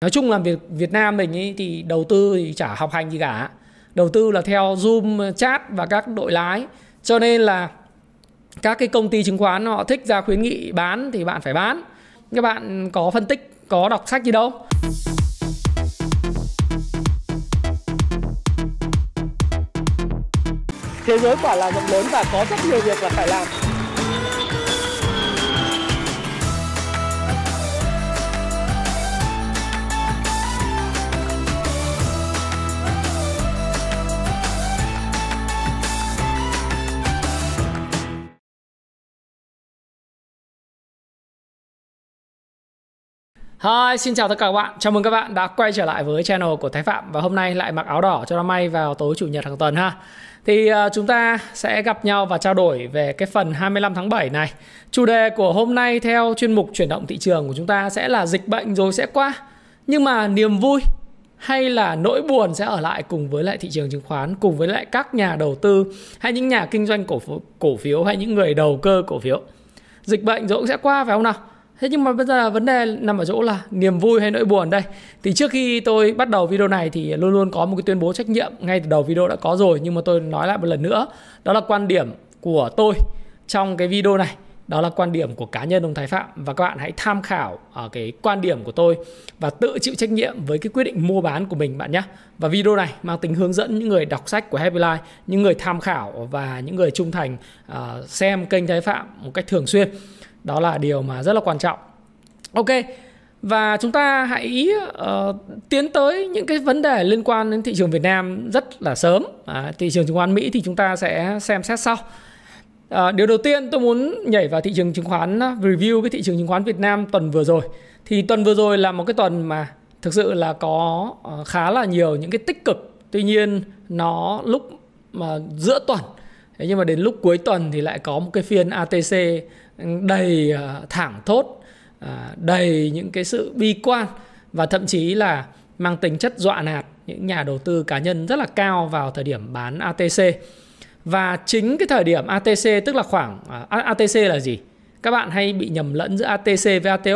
Nói chung là Việt Việt Nam mình ý, thì đầu tư thì chả học hành gì cả. Đầu tư là theo Zoom, chat và các đội lái. Cho nên là các cái công ty chứng khoán họ thích ra khuyến nghị bán thì bạn phải bán. Các bạn có phân tích, có đọc sách gì đâu. Thế giới quả là rộng lớn và có rất nhiều việc là phải làm. Hi, xin chào tất cả các bạn. Chào mừng các bạn đã quay trở lại với channel của Thái Phạm và hôm nay lại mặc áo đỏ cho nó may vào tối chủ nhật hàng tuần ha. Thì uh, chúng ta sẽ gặp nhau và trao đổi về cái phần 25 tháng 7 này. Chủ đề của hôm nay theo chuyên mục chuyển động thị trường của chúng ta sẽ là dịch bệnh rồi sẽ qua. Nhưng mà niềm vui hay là nỗi buồn sẽ ở lại cùng với lại thị trường chứng khoán cùng với lại các nhà đầu tư hay những nhà kinh doanh cổ cổ phiếu hay những người đầu cơ cổ phiếu. Dịch bệnh rồi cũng sẽ qua phải không nào? Thế nhưng mà bây giờ vấn đề nằm ở chỗ là niềm vui hay nỗi buồn đây. Thì trước khi tôi bắt đầu video này thì luôn luôn có một cái tuyên bố trách nhiệm ngay từ đầu video đã có rồi nhưng mà tôi nói lại một lần nữa. Đó là quan điểm của tôi trong cái video này. Đó là quan điểm của cá nhân ông Thái Phạm và các bạn hãy tham khảo ở ờ, cái quan điểm của tôi và tự chịu trách nhiệm với cái quyết định mua bán của mình bạn nhé. Và video này mang tính hướng dẫn những người đọc sách của Happy Life, những người tham khảo và những người trung thành uh, xem kênh Thái Phạm một cách thường xuyên đó là điều mà rất là quan trọng ok và chúng ta hãy uh, tiến tới những cái vấn đề liên quan đến thị trường Việt Nam rất là sớm à, thị trường chứng khoán Mỹ thì chúng ta sẽ xem xét sau à, điều đầu tiên tôi muốn nhảy vào thị trường chứng khoán ờ, review cái thị trường chứng khoán Việt Nam tuần vừa rồi thì tuần vừa rồi là một cái tuần mà thực sự là có khá là nhiều những cái tích cực tuy nhiên nó lúc mà giữa tuần thế nhưng mà đến lúc cuối tuần thì lại có một cái phiên ATC đầy à, thẳng thốt à, đầy những cái sự bi quan và thậm chí là mang tính chất dọa nạt những nhà đầu tư cá nhân rất là cao vào thời điểm bán ATC và chính cái thời điểm ATC tức là khoảng à, ATC là gì các bạn hay bị nhầm lẫn giữa ATC với ATO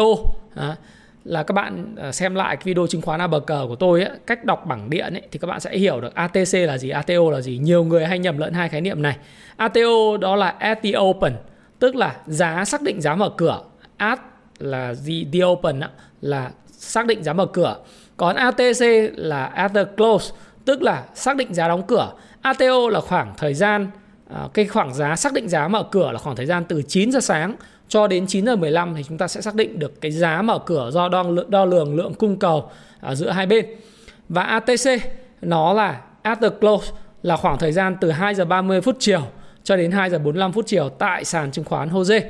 là các bạn xem lại cái video chứng khoán ABC của tôi ấy, cách đọc bảng điện ấy, thì các bạn sẽ hiểu được ATC là gì, ATO là gì. Nhiều người hay nhầm lẫn hai khái niệm này. ATO đó là at the open, tức là giá xác định giá mở cửa at là the, the open là xác định giá mở cửa còn ATC là at the close tức là xác định giá đóng cửa ATO là khoảng thời gian à, cái khoảng giá xác định giá mở cửa là khoảng thời gian từ 9 giờ sáng cho đến 9 giờ 15 thì chúng ta sẽ xác định được cái giá mở cửa do đo, đo lường lượng cung cầu giữa hai bên. Và ATC nó là at the close là khoảng thời gian từ 2 giờ 30 phút chiều cho đến 2 giờ 45 phút chiều tại sàn chứng khoán Jose.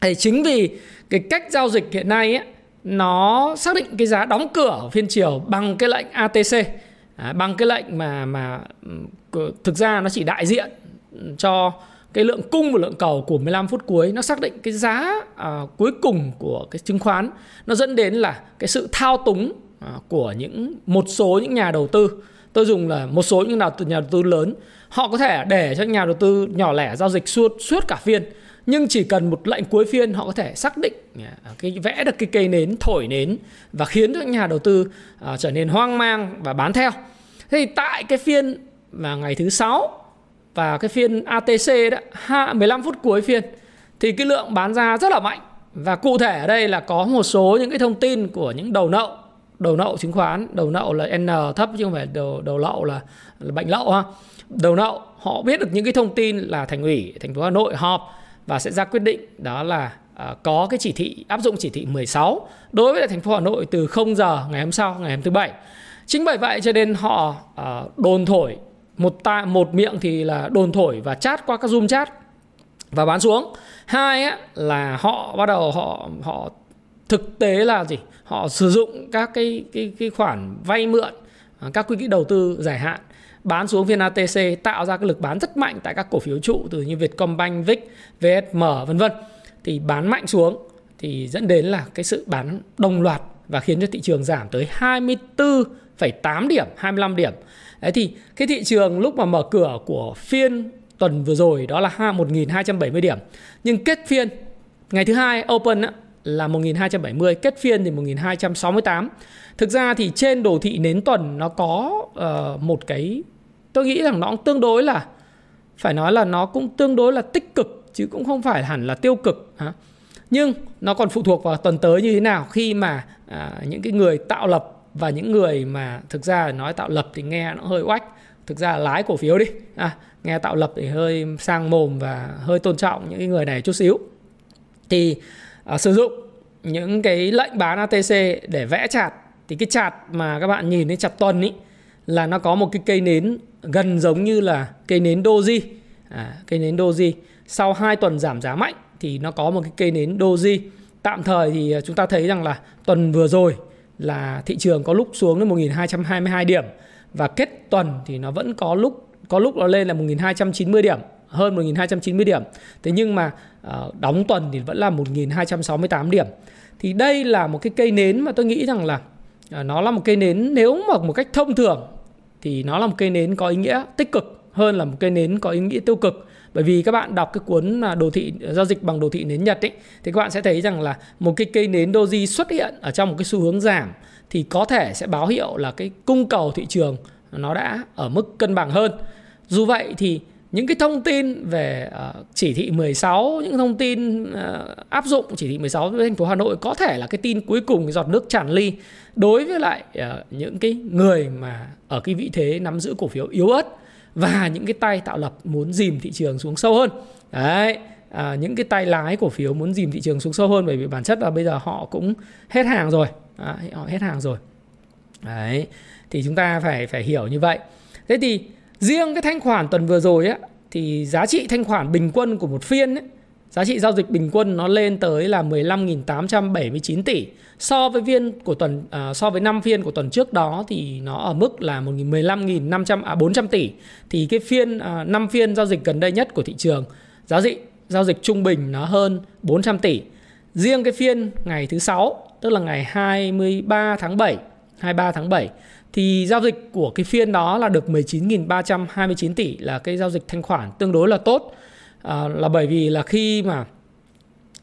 Thì chính vì cái cách giao dịch hiện nay ấy, nó xác định cái giá đóng cửa phiên chiều bằng cái lệnh ATC à, bằng cái lệnh mà mà thực ra nó chỉ đại diện cho cái lượng cung và lượng cầu của 15 phút cuối nó xác định cái giá à, cuối cùng của cái chứng khoán nó dẫn đến là cái sự thao túng à, của những một số những nhà đầu tư tôi dùng là một số những nhà đầu tư lớn họ có thể để cho nhà đầu tư nhỏ lẻ giao dịch suốt suốt cả phiên nhưng chỉ cần một lệnh cuối phiên họ có thể xác định à, cái vẽ được cái cây nến thổi nến và khiến cho nhà đầu tư uh, trở nên hoang mang và bán theo thế thì tại cái phiên mà ngày thứ sáu và cái phiên ATC đó 15 phút cuối phiên thì cái lượng bán ra rất là mạnh và cụ thể ở đây là có một số những cái thông tin của những đầu nậu đầu nậu chứng khoán đầu nậu là n thấp chứ không phải đầu đầu lậu là, là bệnh lậu ha đầu nậu họ biết được những cái thông tin là thành ủy thành phố Hà Nội họp và sẽ ra quyết định đó là uh, có cái chỉ thị áp dụng chỉ thị 16 đối với thành phố Hà Nội từ 0 giờ ngày hôm sau ngày hôm thứ bảy. Chính bởi vậy cho nên họ uh, đồn thổi một ta một miệng thì là đồn thổi và chat qua các zoom chat và bán xuống. Hai á, là họ bắt đầu họ họ thực tế là gì? Họ sử dụng các cái cái cái khoản vay mượn à, các quỹ đầu tư dài hạn bán xuống viên ATC tạo ra cái lực bán rất mạnh tại các cổ phiếu trụ từ như Vietcombank, VIX, VSM vân vân thì bán mạnh xuống thì dẫn đến là cái sự bán đồng loạt và khiến cho thị trường giảm tới 24,8 điểm, 25 điểm. Đấy thì cái thị trường lúc mà mở cửa của phiên tuần vừa rồi đó là 1.270 điểm. Nhưng kết phiên ngày thứ hai open á, là 1270, kết phiên thì 1268. Thực ra thì trên đồ thị nến tuần nó có uh, một cái tôi nghĩ rằng nó cũng tương đối là phải nói là nó cũng tương đối là tích cực chứ cũng không phải hẳn là tiêu cực hả? nhưng nó còn phụ thuộc vào tuần tới như thế nào khi mà à, những cái người tạo lập và những người mà thực ra nói tạo lập thì nghe nó hơi oách thực ra là lái cổ phiếu đi à, nghe tạo lập thì hơi sang mồm và hơi tôn trọng những cái người này chút xíu thì à, sử dụng những cái lệnh bán ATC để vẽ chặt thì cái chặt mà các bạn nhìn thấy chặt tuần ý là nó có một cái cây nến gần giống như là cây nến Doji à, cây nến Doji sau 2 tuần giảm giá mạnh thì nó có một cái cây nến Doji tạm thời thì à, chúng ta thấy rằng là tuần vừa rồi là thị trường có lúc xuống đến 1222 điểm và kết tuần thì nó vẫn có lúc có lúc nó lên là 1290 điểm hơn 1290 điểm. Thế nhưng mà à, đóng tuần thì vẫn là 1268 điểm. Thì đây là một cái cây nến mà tôi nghĩ rằng là à, nó là một cây nến nếu mà một cách thông thường thì nó là một cây nến có ý nghĩa tích cực hơn là một cây nến có ý nghĩa tiêu cực bởi vì các bạn đọc cái cuốn à, đồ thị à, giao dịch bằng đồ thị nến Nhật ấy thì các bạn sẽ thấy rằng là một cái cây nến doji xuất hiện ở trong một cái xu hướng giảm thì có thể sẽ báo hiệu là cái cung cầu thị trường nó đã ở mức cân bằng hơn. Dù vậy thì những cái thông tin về uh, chỉ thị 16, những thông tin uh, áp dụng chỉ thị 16 với thành phố Hà Nội có thể là cái tin cuối cùng giọt nước tràn ly đối với lại uh, những cái người mà ở cái vị thế nắm giữ cổ phiếu yếu ớt và những cái tay tạo lập muốn dìm thị trường xuống sâu hơn. Đấy, à, những cái tay lái cổ phiếu muốn dìm thị trường xuống sâu hơn bởi vì bản chất là bây giờ họ cũng hết hàng rồi à, họ hết hàng rồi đấy thì chúng ta phải phải hiểu như vậy thế thì riêng cái thanh khoản tuần vừa rồi á thì giá trị thanh khoản bình quân của một phiên ấy, giá trị giao dịch bình quân nó lên tới là 15.879 tỷ so với viên của tuần à, so với năm phiên của tuần trước đó thì nó ở mức là 15.500 à 400 tỷ thì cái phiên à, phiên giao dịch gần đây nhất của thị trường giá trị giao dịch trung bình nó hơn 400 tỷ riêng cái phiên ngày thứ sáu tức là ngày 23 tháng 7 23 tháng 7 thì giao dịch của cái phiên đó là được 19.329 tỷ là cái giao dịch thanh khoản tương đối là tốt à, là bởi vì là khi mà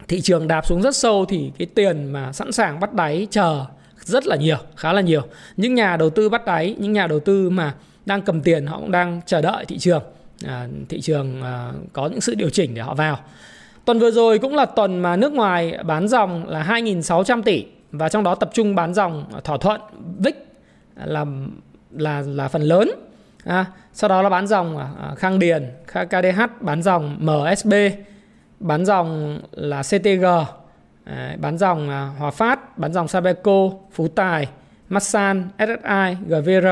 thị trường đạp xuống rất sâu thì cái tiền mà sẵn sàng bắt đáy chờ rất là nhiều khá là nhiều những nhà đầu tư bắt đáy những nhà đầu tư mà đang cầm tiền họ cũng đang chờ đợi thị trường à, thị trường à, có những sự điều chỉnh để họ vào tuần vừa rồi cũng là tuần mà nước ngoài bán dòng là 2.600 tỷ và trong đó tập trung bán dòng thỏa thuận VIX là là là phần lớn à, sau đó là bán dòng à, à Khang Điền, KDH bán dòng MSB, bán dòng là CTG, à, bán dòng à, Hòa Phát, bán dòng Sabeco, Phú Tài, Masan, SSI, GVR,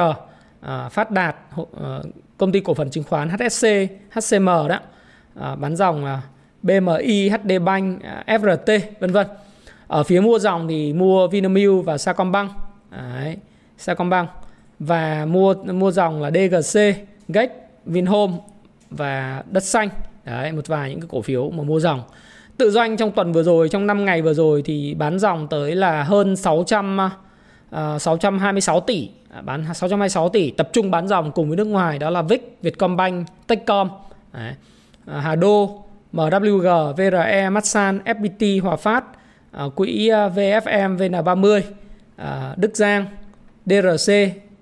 à, Phát Đạt, à, công ty cổ phần chứng khoán HSC, HCM đó, à, bán dòng à, BMI, HD Bank, à, FRT vân vân. Ở phía mua dòng thì mua Vinamilk và Sacombank. Đấy. Sacombank và mua mua dòng là DGC, GEC, Vinhome và Đất Xanh. Đấy, một vài những cái cổ phiếu mà mua dòng. Tự doanh trong tuần vừa rồi, trong 5 ngày vừa rồi thì bán dòng tới là hơn 600 uh, 626 tỷ, à, bán 626 tỷ tập trung bán dòng cùng với nước ngoài đó là VIC, Vietcombank, Techcom, đấy, à, Hà Đô, MWG, VRE, Masan, FPT, Hòa Phát, à, quỹ VFM VN30, Đức Giang, DRC,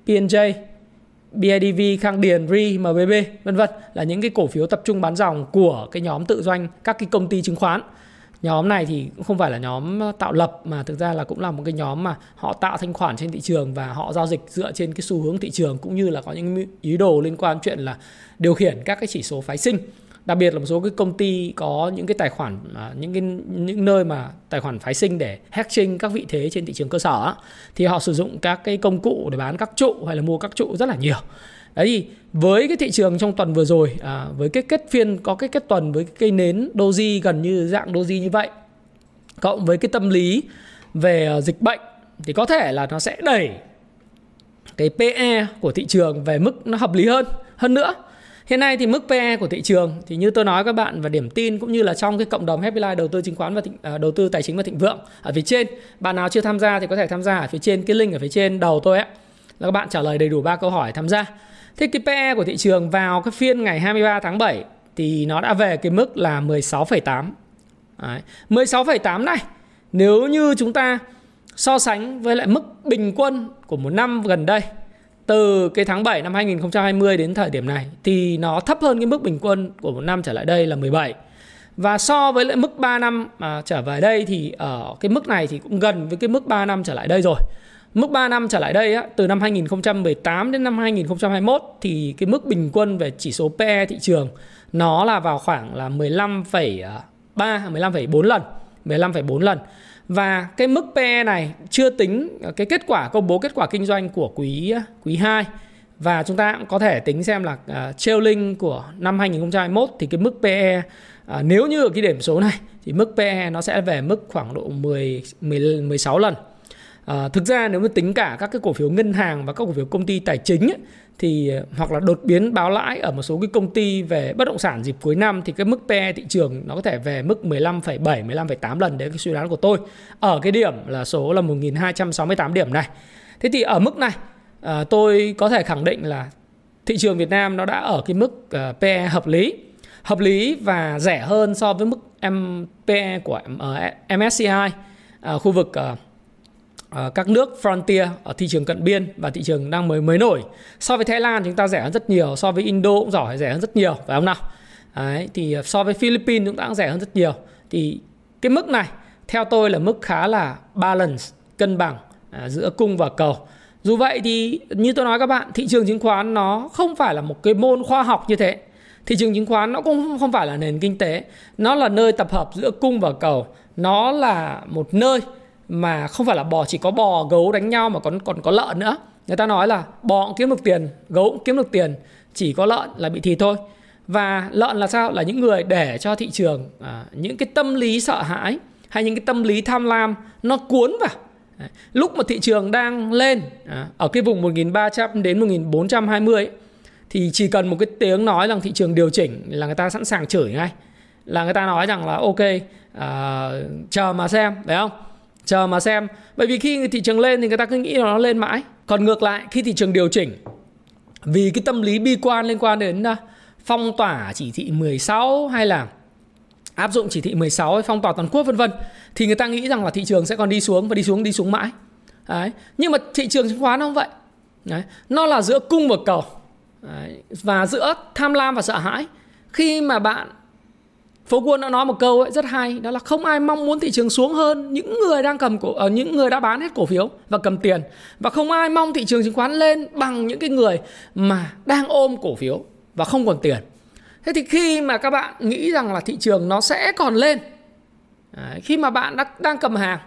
PNJ, BIDV, Khang Điền, RI, MBB, vân vân là những cái cổ phiếu tập trung bán dòng của cái nhóm tự doanh các cái công ty chứng khoán. Nhóm này thì cũng không phải là nhóm tạo lập mà thực ra là cũng là một cái nhóm mà họ tạo thanh khoản trên thị trường và họ giao dịch dựa trên cái xu hướng thị trường cũng như là có những ý đồ liên quan chuyện là điều khiển các cái chỉ số phái sinh đặc biệt là một số cái công ty có những cái tài khoản những cái những nơi mà tài khoản phái sinh để hacking các vị thế trên thị trường cơ sở thì họ sử dụng các cái công cụ để bán các trụ hay là mua các trụ rất là nhiều đấy thì với cái thị trường trong tuần vừa rồi à, với cái kết phiên có cái kết tuần với cái cây nến doji gần như dạng doji như vậy cộng với cái tâm lý về à, dịch bệnh thì có thể là nó sẽ đẩy cái PE của thị trường về mức nó hợp lý hơn hơn nữa Hiện nay thì mức PE của thị trường thì như tôi nói các bạn và điểm tin cũng như là trong cái cộng đồng Happy Life đầu tư chứng khoán và thịnh, à, đầu tư tài chính và thịnh vượng ở phía trên. Bạn nào chưa tham gia thì có thể tham gia ở phía trên cái link ở phía trên đầu tôi ấy là các bạn trả lời đầy đủ ba câu hỏi tham gia. Thế cái PE của thị trường vào cái phiên ngày 23 tháng 7 thì nó đã về cái mức là 16,8. 16,8 này nếu như chúng ta so sánh với lại mức bình quân của một năm gần đây từ cái tháng 7 năm 2020 đến thời điểm này thì nó thấp hơn cái mức bình quân của một năm trở lại đây là 17. Và so với lại mức 3 năm à, trở về đây thì ở cái mức này thì cũng gần với cái mức 3 năm trở lại đây rồi. Mức 3 năm trở lại đây á, từ năm 2018 đến năm 2021 thì cái mức bình quân về chỉ số PE thị trường nó là vào khoảng là 15,3 15,4 à, lần, 15,4 lần. Và cái mức PE này chưa tính ờ, cái kết quả công bố kết quả kinh doanh của quý quý 2 và chúng ta cũng có thể tính xem là uh, trailing của năm 2021 thì cái mức PE uh, ờ, nếu như ở cái điểm số này thì mức PE nó sẽ về mức khoảng độ 10, 10 16 lần À, thực ra nếu mà tính cả các cái cổ phiếu ngân hàng và các cổ phiếu công ty tài chính ấy, thì ờ, hoặc là đột biến báo lãi ở một số cái công ty về bất động sản dịp cuối năm thì cái mức PE thị trường nó có thể về mức 15,7 15,8 lần đấy cái suy đoán của tôi. Ở cái điểm là số là 1268 điểm này. Thế thì ở mức này à, tôi có thể khẳng định là thị trường Việt Nam nó đã ở cái mức uh, PE hợp lý hợp lý và rẻ hơn so với mức MPE của uh, MSCI uh, khu vực uh, Ờ, các nước frontier ở thị trường cận biên và thị trường đang mới mới nổi so với Thái Lan chúng ta rẻ hơn rất nhiều so với Indo cũng giỏi rẻ hơn rất nhiều phải không nào Đấy, thì ờ, so với Philippines chúng ta cũng rẻ hơn rất nhiều thì cái mức này theo tôi là mức khá là balance cân bằng à, giữa cung và cầu dù vậy thì như tôi nói các bạn thị trường chứng khoán nó không phải là một cái môn khoa học như thế thị trường chứng khoán nó cũng không phải là nền kinh tế nó là nơi tập hợp giữa cung và cầu nó là một nơi mà không phải là bò chỉ có bò gấu đánh nhau mà còn còn có lợn nữa người ta nói là bò cũng kiếm được tiền gấu cũng kiếm được tiền chỉ có lợn là bị thịt thôi và lợn là sao là những người để cho thị trường à, những cái tâm lý sợ hãi hay những cái tâm lý tham lam nó cuốn vào lúc mà thị trường đang lên à, ở cái vùng 1300 đến 1420 ấy, thì chỉ cần một cái tiếng nói rằng thị trường điều chỉnh là người ta sẵn sàng chửi ngay là người ta nói rằng là ok à, chờ mà xem phải không chờ mà xem bởi vì khi thị trường lên thì người ta cứ nghĩ là nó lên mãi còn ngược lại khi thị trường điều chỉnh vì cái tâm lý bi quan liên quan đến à, phong tỏa chỉ thị 16 hay là áp dụng chỉ thị 16 phong tỏa toàn quốc vân vân thì người ta nghĩ rằng là thị trường sẽ còn đi xuống và đi xuống đi xuống mãi Đấy. nhưng mà thị trường chứng khoán nó không vậy Đấy. nó là giữa cung và cầu Đấy. và giữa tham lam và sợ hãi khi mà bạn Phố Quân đã nói một câu ấy rất hay đó là không ai mong muốn thị trường xuống hơn những người đang cầm cổ uh, những người đã bán hết cổ phiếu và cầm tiền và không ai mong thị trường chứng khoán lên bằng những cái người mà đang ôm cổ phiếu và không còn tiền. Thế thì khi mà các bạn nghĩ rằng là thị trường nó sẽ còn lên Đấy, khi mà bạn đã, đang cầm hàng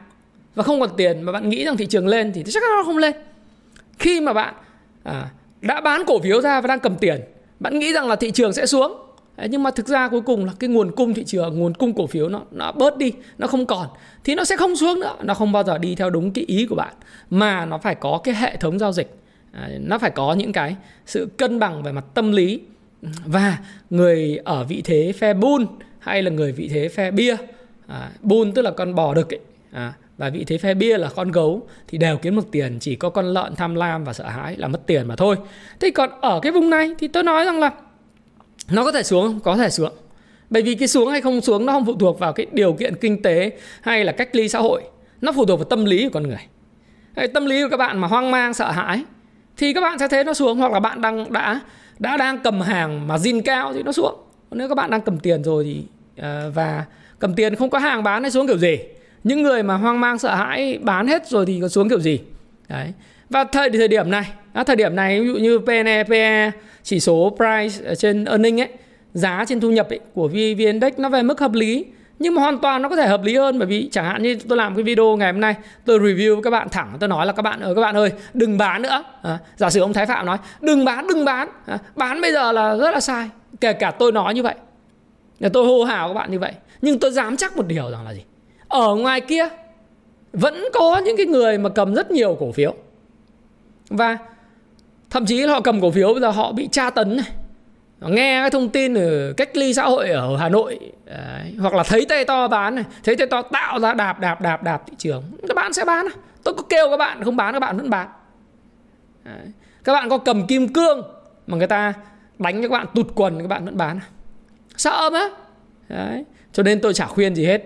và không còn tiền mà bạn nghĩ rằng thị trường lên thì chắc nó không lên. Khi mà bạn à, đã bán cổ phiếu ra và đang cầm tiền, bạn nghĩ rằng là thị trường sẽ xuống nhưng mà thực ra cuối cùng là cái nguồn cung thị trường nguồn cung cổ phiếu nó nó bớt đi nó không còn thì nó sẽ không xuống nữa nó không bao giờ đi theo đúng cái ý của bạn mà nó phải có cái hệ thống giao dịch nó phải có những cái sự cân bằng về mặt tâm lý và người ở vị thế phe bull hay là người vị thế phe bia à, bull tức là con bò đực ấy. À, và vị thế phe bia là con gấu thì đều kiếm được tiền chỉ có con lợn tham lam và sợ hãi là mất tiền mà thôi thế còn ở cái vùng này thì tôi nói rằng là nó có thể xuống có thể xuống bởi vì cái xuống hay không xuống nó không phụ thuộc vào cái điều kiện kinh tế hay là cách ly xã hội nó phụ thuộc vào tâm lý của con người tâm lý của các bạn mà hoang mang sợ hãi thì các bạn sẽ thấy nó xuống hoặc là bạn đang đã đã đang cầm hàng mà zin cao thì nó xuống nếu các bạn đang cầm tiền rồi thì ờ, và cầm tiền không có hàng bán nó xuống kiểu gì những người mà hoang mang sợ hãi bán hết rồi thì có xuống kiểu gì đấy và thời thời điểm này à, thời điểm này ví dụ như PNE, PE chỉ số price trên earning ấy, giá trên thu nhập ấy, của VN Index nó về mức hợp lý nhưng mà hoàn toàn nó có thể hợp lý hơn bởi vì chẳng hạn như tôi làm cái video ngày hôm nay tôi review với các bạn thẳng tôi nói là các bạn ơi các bạn ơi đừng bán nữa à, giả sử ông thái phạm nói đừng bán đừng bán à, bán bây giờ là rất là sai kể cả tôi nói như vậy tôi hô hào các bạn như vậy nhưng tôi dám chắc một điều rằng là gì ở ngoài kia vẫn có những cái người mà cầm rất nhiều cổ phiếu và thậm chí họ cầm cổ phiếu bây giờ họ bị tra tấn này nghe cái thông tin ở cách ly xã hội ở Hà Nội Đấy. hoặc là thấy tay to bán này thấy tay to tạo ra đạp đạp đạp đạp thị trường các bạn sẽ bán tôi có kêu các bạn không bán các bạn vẫn bán Đấy. các bạn có cầm kim cương mà người ta đánh cho các bạn tụt quần các bạn vẫn bán sợ mà Đấy. cho nên tôi chả khuyên gì hết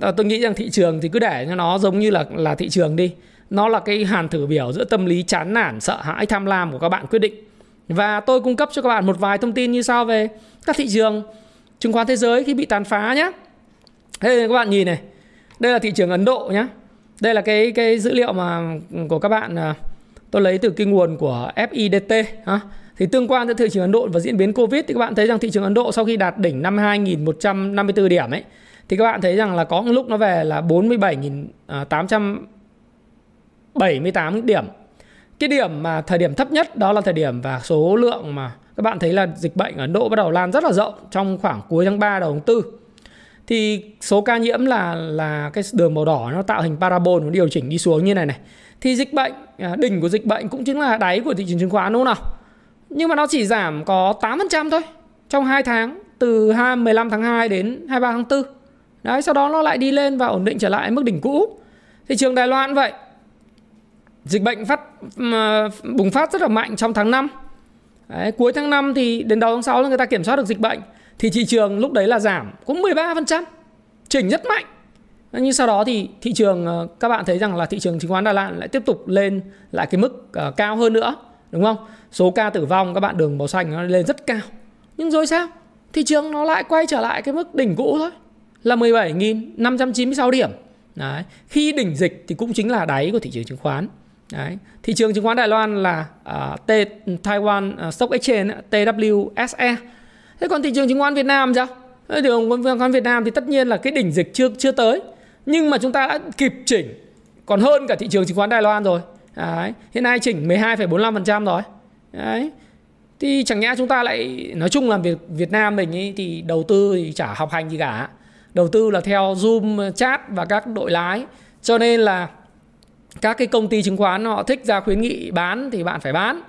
tôi nghĩ rằng thị trường thì cứ để cho nó giống như là là thị trường đi nó là cái hàn thử biểu giữa tâm lý chán nản sợ hãi tham lam của các bạn quyết định và tôi cung cấp cho các bạn một vài thông tin như sau về các thị trường chứng khoán thế giới khi bị tàn phá nhé đây là các bạn nhìn này đây là thị trường ấn độ nhé đây là cái cái dữ liệu mà của các bạn à, tôi lấy từ cái nguồn của FIDT ha. Thì tương quan giữa thị trường Ấn Độ và diễn biến Covid thì các bạn thấy rằng thị trường Ấn Độ sau khi đạt đỉnh năm 2154 điểm ấy thì các bạn thấy rằng là có một lúc nó về là 47.800 78 điểm. Cái điểm mà thời điểm thấp nhất đó là thời điểm và số lượng mà các bạn thấy là dịch bệnh ở Ấn Độ bắt đầu lan rất là rộng trong khoảng cuối tháng 3 đầu tháng 4. Thì số ca nhiễm là là cái đường màu đỏ nó tạo hình parabol nó điều chỉnh đi xuống như này này. Thì dịch bệnh à, đỉnh của dịch bệnh cũng chính là đáy của thị trường chứng khoán đúng không nào? Nhưng mà nó chỉ giảm có 8% thôi trong 2 tháng từ 15 tháng 2 đến 23 tháng 4. Đấy, sau đó nó lại đi lên và ổn định trở lại mức đỉnh cũ. Thị trường Đài Loan vậy, dịch bệnh phát à, bùng phát rất là mạnh trong tháng 5. Đấy, cuối tháng 5 thì đến đầu tháng 6 là người ta kiểm soát được dịch bệnh thì thị trường lúc đấy là giảm cũng 13%, chỉnh rất mạnh. Nhưng sau đó thì thị trường ờ, các bạn thấy rằng là thị trường chứng khoán Đà Lạt lại tiếp tục lên lại cái mức ờ, cao hơn nữa, đúng không? Số ca tử vong các bạn đường màu xanh nó lên rất cao. Nhưng rồi sao? Thị trường nó lại quay trở lại cái mức đỉnh cũ thôi là 17.596 điểm. Đấy. Khi đỉnh dịch thì cũng chính là đáy của thị trường chứng khoán. Đấy. Thị trường chứng khoán Đài Loan là uh, T Taiwan à, Stock Exchange TWSE. Thế còn thị trường chứng khoán Việt Nam sao? Thị trường chứng khoán Việt Nam thì tất nhiên là cái đỉnh dịch chưa chưa tới, nhưng mà chúng ta đã kịp chỉnh còn hơn cả thị trường chứng khoán Đài Loan rồi. Đấy. Hiện nay chỉnh 12,45% rồi. Đấy. Thì chẳng nhẽ chúng ta lại nói chung là Việt Việt Nam mình ấy thì đầu tư thì chả học hành gì cả. Đầu tư là theo Zoom chat và các đội lái. Cho nên là các cái công ty chứng khoán họ thích ra khuyến nghị bán thì bạn phải bán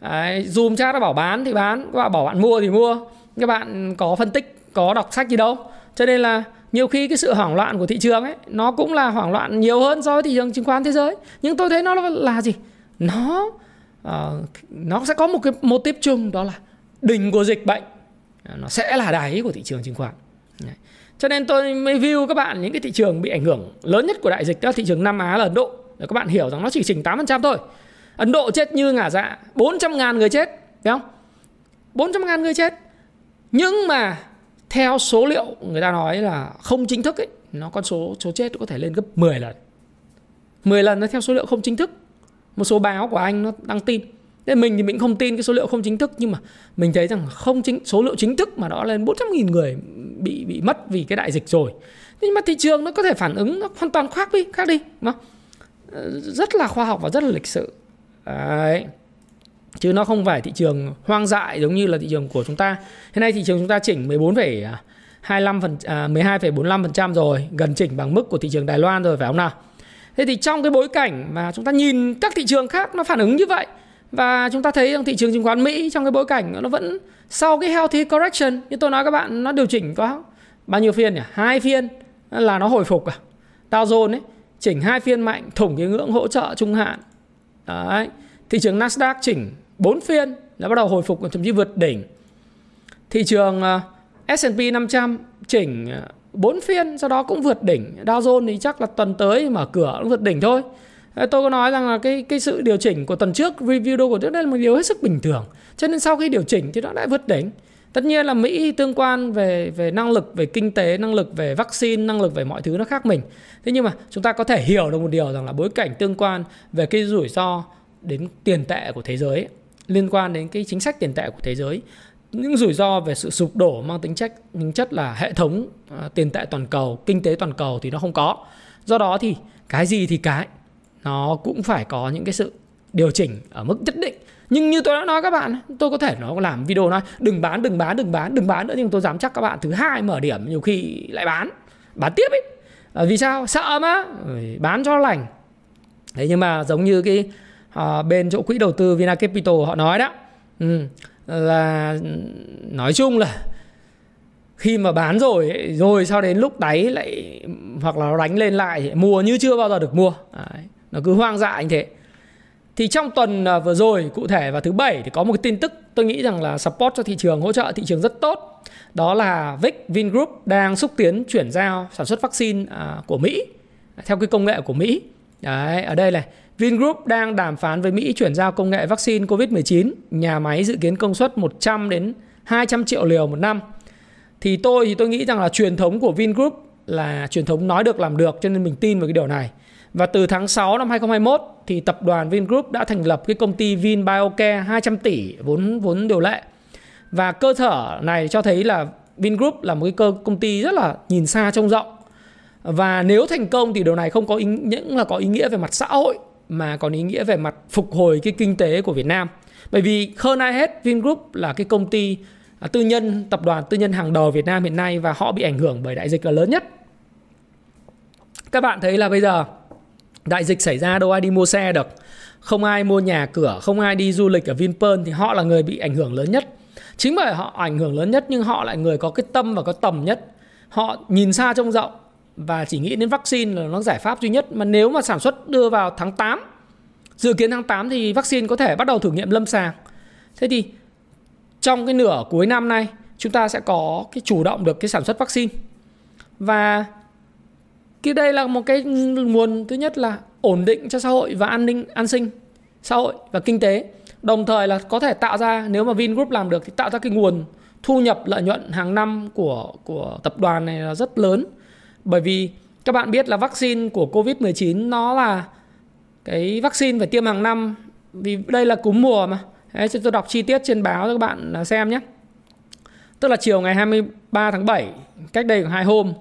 Đấy, zoom chat nó bảo bán thì bán các bạn bảo bạn mua thì mua các bạn có phân tích có đọc sách gì đâu cho nên là nhiều khi cái sự hoảng loạn của thị trường ấy nó cũng là hoảng loạn nhiều hơn so với thị trường chứng khoán thế giới nhưng tôi thấy nó là gì nó uh, nó sẽ có một cái một tiếp chung đó là đỉnh của dịch bệnh nó sẽ là đáy của thị trường chứng khoán cho nên tôi mới view các bạn những cái thị trường bị ảnh hưởng lớn nhất của đại dịch đó là thị trường Nam Á là Ấn Độ để các bạn hiểu rằng nó chỉ chỉnh 8% thôi Ấn Độ chết như ngả dạ 400.000 người chết Thấy không 400.000 người chết Nhưng mà theo số liệu người ta nói là không chính thức ấy, nó con số số chết có thể lên gấp 10 lần. 10 lần nó theo số liệu không chính thức. Một số báo của anh nó đăng tin. Thế mình thì mình không tin cái số liệu không chính thức nhưng mà mình thấy rằng không chính số liệu chính thức mà nó lên 400.000 người bị bị mất vì cái đại dịch rồi. Nhưng mà thị trường nó có thể phản ứng nó hoàn toàn khác đi, khác đi, đúng không? Ờ, rất là khoa học và rất là lịch sự đấy chứ nó không phải thị trường hoang dại giống như là thị trường của chúng ta hiện nay thị trường chúng ta chỉnh 14, 25 à, phần à, 12,45% rồi, gần chỉnh bằng mức của thị trường Đài Loan rồi phải không nào? Thế thì trong cái bối cảnh mà chúng ta nhìn các thị trường khác nó phản ứng như vậy và chúng ta thấy rằng thị trường chứng khoán Mỹ trong cái bối cảnh nó vẫn sau cái healthy correction như tôi nói các bạn nó điều chỉnh có bao nhiêu phiên nhỉ? Hai phiên là nó hồi phục à. Dow Jones ấy chỉnh hai phiên mạnh thủng cái ngưỡng hỗ trợ trung hạn đấy thị trường Nasdaq chỉnh 4 phiên đã bắt đầu hồi phục thậm chí vượt đỉnh thị trường à, S&P 500 chỉnh 4 à, phiên sau đó cũng vượt đỉnh Dow Jones thì chắc là tuần tới mở cửa cũng vượt đỉnh thôi tôi có nói rằng là cái cái sự điều chỉnh của tuần trước review đô của trước đây là một điều hết sức bình thường cho nên sau khi điều chỉnh thì nó đã vượt đỉnh tất nhiên là Mỹ tương quan về về năng lực về kinh tế năng lực về vaccine năng lực về mọi thứ nó khác mình thế nhưng mà chúng ta có thể hiểu được một điều rằng là bối cảnh tương quan về cái rủi ro đến tiền tệ của thế giới liên quan đến cái chính sách tiền tệ của thế giới những rủi ro về sự sụp đổ mang tính chất tính chất là hệ thống à, tiền tệ toàn cầu kinh tế toàn cầu thì nó không có do đó thì cái gì thì cái nó cũng phải có những cái sự điều chỉnh ở mức nhất định nhưng như tôi đã nói các bạn tôi có thể nó làm video nói đừng bán đừng bán đừng bán đừng bán nữa nhưng tôi dám chắc các bạn thứ hai mở điểm nhiều khi lại bán bán tiếp ấy à, vì sao sợ mà bán cho lành thế nhưng mà giống như cái à, bên chỗ quỹ đầu tư Vina Capital họ nói đó ừ, là nói chung là khi mà bán rồi rồi sau đến lúc đáy lại hoặc là nó đánh lên lại mua như chưa bao giờ được mua Đấy, nó cứ hoang dại như thế thì trong tuần à, vừa rồi cụ thể vào thứ bảy thì có một cái tin tức tôi nghĩ rằng là support cho thị trường hỗ trợ thị trường rất tốt đó là Vic Vingroup đang xúc tiến chuyển giao sản xuất vaccine à, của Mỹ theo cái công nghệ của Mỹ Đấy, ở đây này Vingroup đang đàm phán với Mỹ chuyển giao công nghệ vaccine COVID-19 nhà máy dự kiến công suất 100 đến 200 triệu liều một năm thì tôi thì tôi nghĩ rằng là truyền thống của Vingroup là truyền thống nói được làm được cho nên mình tin vào cái điều này và từ tháng 6 năm 2021 thì tập đoàn Vingroup đã thành lập cái công ty VinBiocare 200 tỷ vốn vốn điều lệ. Và cơ sở này cho thấy là Vingroup là một cái cơ công ty rất là nhìn xa trông rộng. Và nếu thành công thì điều này không có ý những là có ý nghĩa về mặt xã hội mà còn ý nghĩa về mặt phục hồi cái kinh tế của Việt Nam. Bởi vì hơn ai hết Vingroup là cái công ty à, tư nhân tập đoàn tư nhân hàng đầu Việt Nam hiện nay và họ bị ảnh hưởng bởi đại dịch là lớn nhất. Các bạn thấy là bây giờ đại dịch xảy ra đâu ai đi mua xe được không ai mua nhà cửa không ai đi du lịch ở vinpearl thì họ là người bị ảnh hưởng lớn nhất chính bởi họ ảnh hưởng lớn nhất nhưng họ lại người có cái tâm và có tầm nhất họ nhìn xa trông rộng và chỉ nghĩ đến vaccine là nó giải pháp duy nhất mà nếu mà sản xuất đưa vào tháng 8 dự kiến tháng 8 thì vaccine có thể bắt đầu thử nghiệm lâm sàng thế thì trong cái nửa cuối năm nay chúng ta sẽ có cái chủ động được cái sản xuất vaccine và thì đây là một cái nguồn thứ nhất là ổn định cho xã hội và an ninh an sinh xã hội và kinh tế đồng thời là có thể tạo ra nếu mà Vingroup làm được thì tạo ra cái nguồn thu nhập lợi nhuận hàng năm của của tập đoàn này là rất lớn bởi vì các bạn biết là vaccine của Covid-19 nó là cái vaccine phải tiêm hàng năm vì đây là cúm mùa mà Đấy, tôi đọc chi tiết trên báo cho các bạn xem nhé tức là chiều ngày 23 tháng 7 cách đây khoảng hai hôm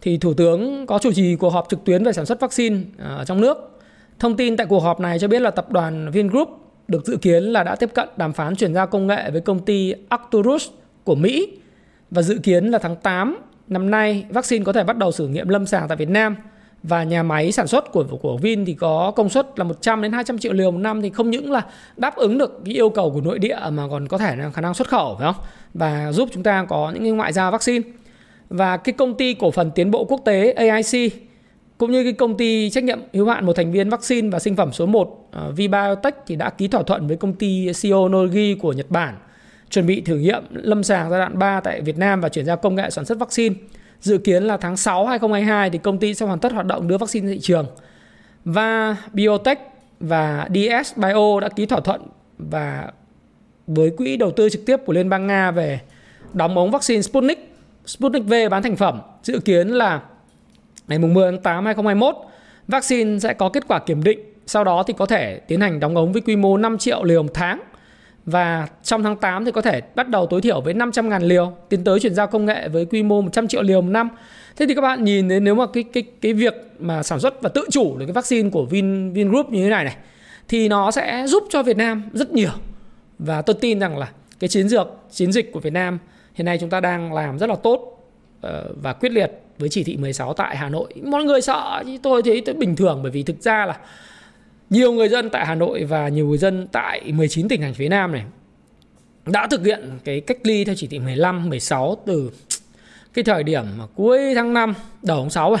thì Thủ tướng có chủ trì cuộc họp trực tuyến về sản xuất vaccine ở à, trong nước. Thông tin tại cuộc họp này cho biết là tập đoàn Vingroup được dự kiến là đã tiếp cận đàm phán chuyển giao công nghệ với công ty Arcturus của Mỹ và dự kiến là tháng 8 năm nay vaccine có thể bắt đầu thử nghiệm lâm sàng tại Việt Nam và nhà máy sản xuất của của Vin thì có công suất là 100 đến 200 triệu liều một năm thì không những là đáp ứng được cái yêu cầu của nội địa mà còn có thể là khả năng xuất khẩu phải không? Và giúp chúng ta có những ngoại giao vaccine và cái công ty cổ phần tiến bộ quốc tế AIC cũng như cái công ty trách nhiệm hữu hạn một thành viên vaccine và sinh phẩm số 1 à, Vibiotech thì đã ký thỏa thuận với công ty Sionology e của Nhật Bản chuẩn bị thử nghiệm lâm sàng giai đoạn 3 tại Việt Nam và chuyển giao công nghệ sản xuất vaccine. Dự kiến là tháng 6 2022 thì công ty sẽ hoàn tất hoạt động đưa vaccine ra thị trường. Và Biotech và DS Bio đã ký thỏa thuận và với quỹ đầu tư trực tiếp của Liên bang Nga về đóng ống vaccine Sputnik Sputnik V bán thành phẩm dự kiến là ngày 10 tháng 8 2021 vaccine sẽ có kết quả kiểm định sau đó thì có thể tiến hành đóng ống với quy mô 5 triệu liều một tháng và trong tháng 8 thì có thể bắt đầu tối thiểu với 500.000 liều tiến tới chuyển giao công nghệ với quy mô 100 triệu liều một năm thế thì các bạn nhìn đến nếu mà cái cái cái việc mà sản xuất và tự chủ được cái vaccine của Vin Vingroup như thế này này thì nó sẽ giúp cho Việt Nam rất nhiều và tôi tin rằng là cái chiến lược chiến dịch của Việt Nam Hiện nay chúng ta đang làm rất là tốt ờ, và quyết liệt với chỉ thị 16 tại Hà Nội. Mọi người sợ chứ tôi thấy tôi bình thường bởi vì thực ra là nhiều người dân tại Hà Nội và nhiều người dân tại 19 tỉnh thành phía Nam này đã thực hiện cái cách ly theo chỉ thị 15, 16 từ cái thời điểm mà cuối tháng 5, đầu tháng 6 rồi.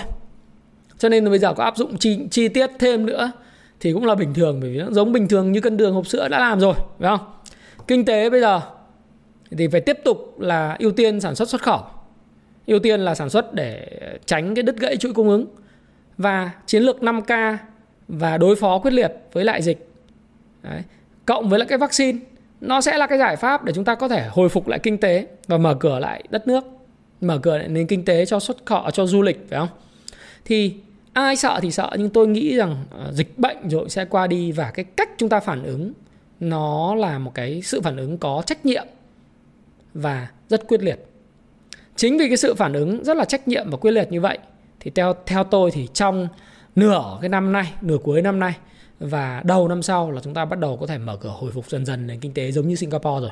Cho nên bây giờ có áp dụng chi, chi tiết thêm nữa thì cũng là bình thường bởi vì nó giống bình thường như cân đường hộp sữa đã làm rồi, phải không? Kinh tế bây giờ thì phải tiếp tục là ưu tiên sản xuất xuất khẩu ưu tiên là sản xuất để tránh cái đứt gãy chuỗi cung ứng và chiến lược 5K và đối phó quyết liệt với lại dịch Đấy. cộng với lại cái vaccine nó sẽ là cái giải pháp để chúng ta có thể hồi phục lại kinh tế và mở cửa lại đất nước mở cửa lại nền kinh tế cho xuất khẩu cho du lịch phải không thì ai sợ thì sợ nhưng tôi nghĩ rằng ờ, dịch bệnh rồi sẽ qua đi và cái cách chúng ta phản ứng nó là một cái sự phản ứng có trách nhiệm và rất quyết liệt. Chính vì cái sự phản ứng rất là trách nhiệm và quyết liệt như vậy thì theo theo tôi thì trong nửa cái năm nay, nửa cuối năm nay và đầu năm sau là chúng ta bắt đầu có thể mở cửa hồi phục dần dần nền kinh tế giống như Singapore rồi.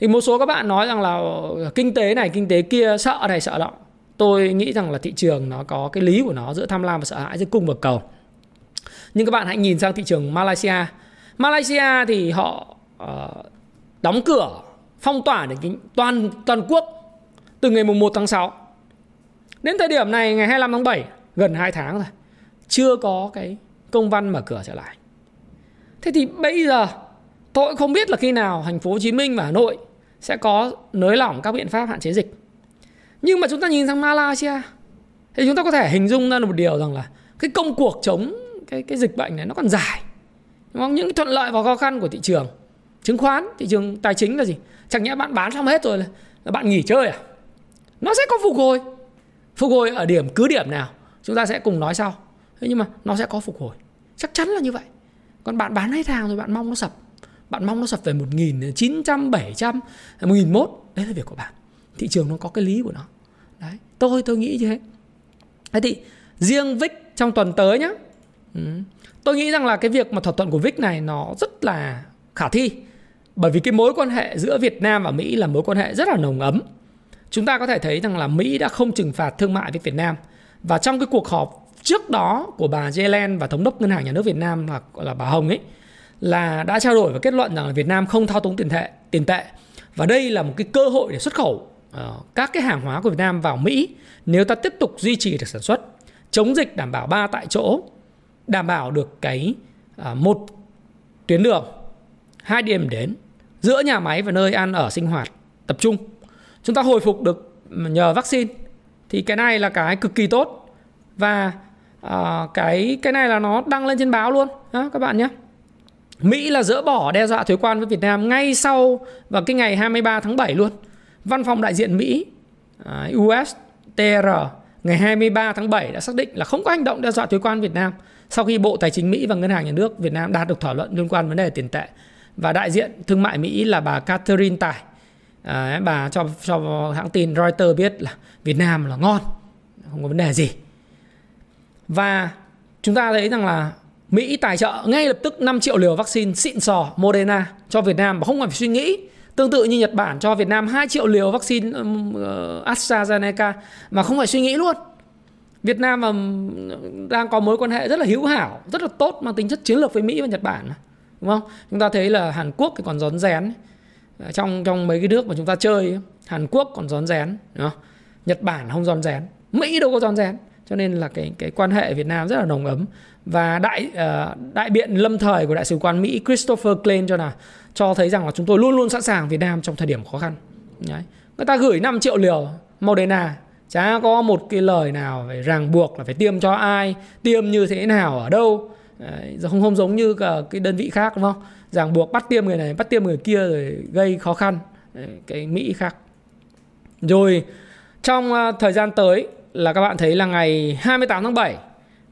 Thì một số các bạn nói rằng là ờ, kinh tế này, kinh tế kia sợ này sợ nọ. Tôi nghĩ rằng là thị trường nó có cái lý của nó giữa tham lam và sợ hãi giữa cung và cầu. Nhưng các bạn hãy nhìn sang thị trường Malaysia. Malaysia thì họ uh, đóng cửa phong tỏa để cái toàn toàn quốc từ ngày mùng 1 tháng 6. Đến thời điểm này ngày 25 tháng 7, gần 2 tháng rồi, chưa có cái công văn mở cửa trở lại. Thế thì bây giờ tôi không biết là khi nào thành phố Hồ Chí Minh và Hà Nội sẽ có nới lỏng các biện pháp hạn chế dịch. Nhưng mà chúng ta nhìn sang Malaysia thì chúng ta có thể hình dung ra được một điều rằng là cái công cuộc chống cái cái dịch bệnh này nó còn dài. Đúng không? Những thuận lợi và khó khăn của thị trường chứng khoán, thị trường tài chính là gì? chẳng nhẽ bạn bán xong hết rồi là, bạn nghỉ chơi à nó sẽ có phục hồi phục hồi ở điểm cứ điểm nào chúng ta sẽ cùng nói sau thế nhưng mà nó sẽ có phục hồi chắc chắn là như vậy còn bạn bán hết hàng rồi bạn mong nó sập bạn mong nó sập về một nghìn chín trăm bảy trăm một nghìn một đấy là việc của bạn thị trường nó có cái lý của nó đấy tôi tôi nghĩ như thế thế thì riêng vic trong tuần tới nhá ừ. tôi nghĩ rằng là cái việc mà thỏa thuận của vic này nó rất là khả thi bởi vì cái mối quan hệ giữa Việt Nam và Mỹ là mối quan hệ rất là nồng ấm. Chúng ta có thể thấy rằng là Mỹ đã không trừng phạt thương mại với Việt Nam. Và trong cái cuộc họp trước đó của bà Yellen và thống đốc ngân hàng nhà nước Việt Nam hoặc là bà Hồng ấy là đã trao đổi và kết luận rằng là Việt Nam không thao túng tiền tệ, tiền tệ. Và đây là một cái cơ hội để xuất khẩu ờ, các cái hàng hóa của Việt Nam vào Mỹ nếu ta tiếp tục duy trì được sản xuất, chống dịch đảm bảo ba tại chỗ, đảm bảo được cái ờ, một tuyến đường, hai điểm đến giữa nhà máy và nơi ăn ở sinh hoạt tập trung chúng ta hồi phục được nhờ vaccine thì cái này là cái cực kỳ tốt và à, cái cái này là nó đăng lên trên báo luôn đó, các bạn nhé Mỹ là dỡ bỏ đe dọa thuế quan với Việt Nam ngay sau vào cái ngày 23 tháng 7 luôn văn phòng đại diện Mỹ à, USTR ngày 23 tháng 7 đã xác định là không có hành động đe dọa thuế quan Việt Nam sau khi Bộ Tài chính Mỹ và Ngân hàng Nhà nước Việt Nam đạt được thỏa luận liên quan vấn đề tiền tệ và đại diện thương mại Mỹ là bà Catherine Tài. À, bà cho cho hãng tin Reuters biết là Việt Nam là ngon, không có vấn đề gì. Và chúng ta thấy rằng là Mỹ tài trợ ngay lập tức 5 triệu liều vaccine xịn sò Moderna cho Việt Nam mà không cần phải suy nghĩ. Tương tự như Nhật Bản cho Việt Nam 2 triệu liều vaccine ờ, AstraZeneca mà không phải suy nghĩ luôn. Việt Nam mà đang có mối quan hệ rất là hữu hảo, rất là tốt mang tính chất chiến lược với Mỹ và Nhật Bản đúng không chúng ta thấy là Hàn Quốc thì còn rón rén ờ, trong trong mấy cái nước mà chúng ta chơi Hàn Quốc còn rón rén đúng không? Nhật Bản không rón rén Mỹ đâu có rón rén cho nên là cái cái quan hệ Việt Nam rất là nồng ấm và đại uh, đại biện lâm thời của đại sứ quán Mỹ Christopher Klein cho là cho thấy rằng là chúng tôi luôn luôn sẵn sàng Việt Nam trong thời điểm khó khăn Đấy. người ta gửi 5 triệu liều Moderna chả có một cái lời nào về ràng buộc là phải tiêm cho ai tiêm như thế nào ở đâu Đấy, không không giống như cả cái đơn vị khác đúng không ràng buộc bắt tiêm người này bắt tiêm người kia rồi gây khó khăn Đấy, cái mỹ khác rồi trong à, thời gian tới là các bạn thấy là ngày 28 tháng 7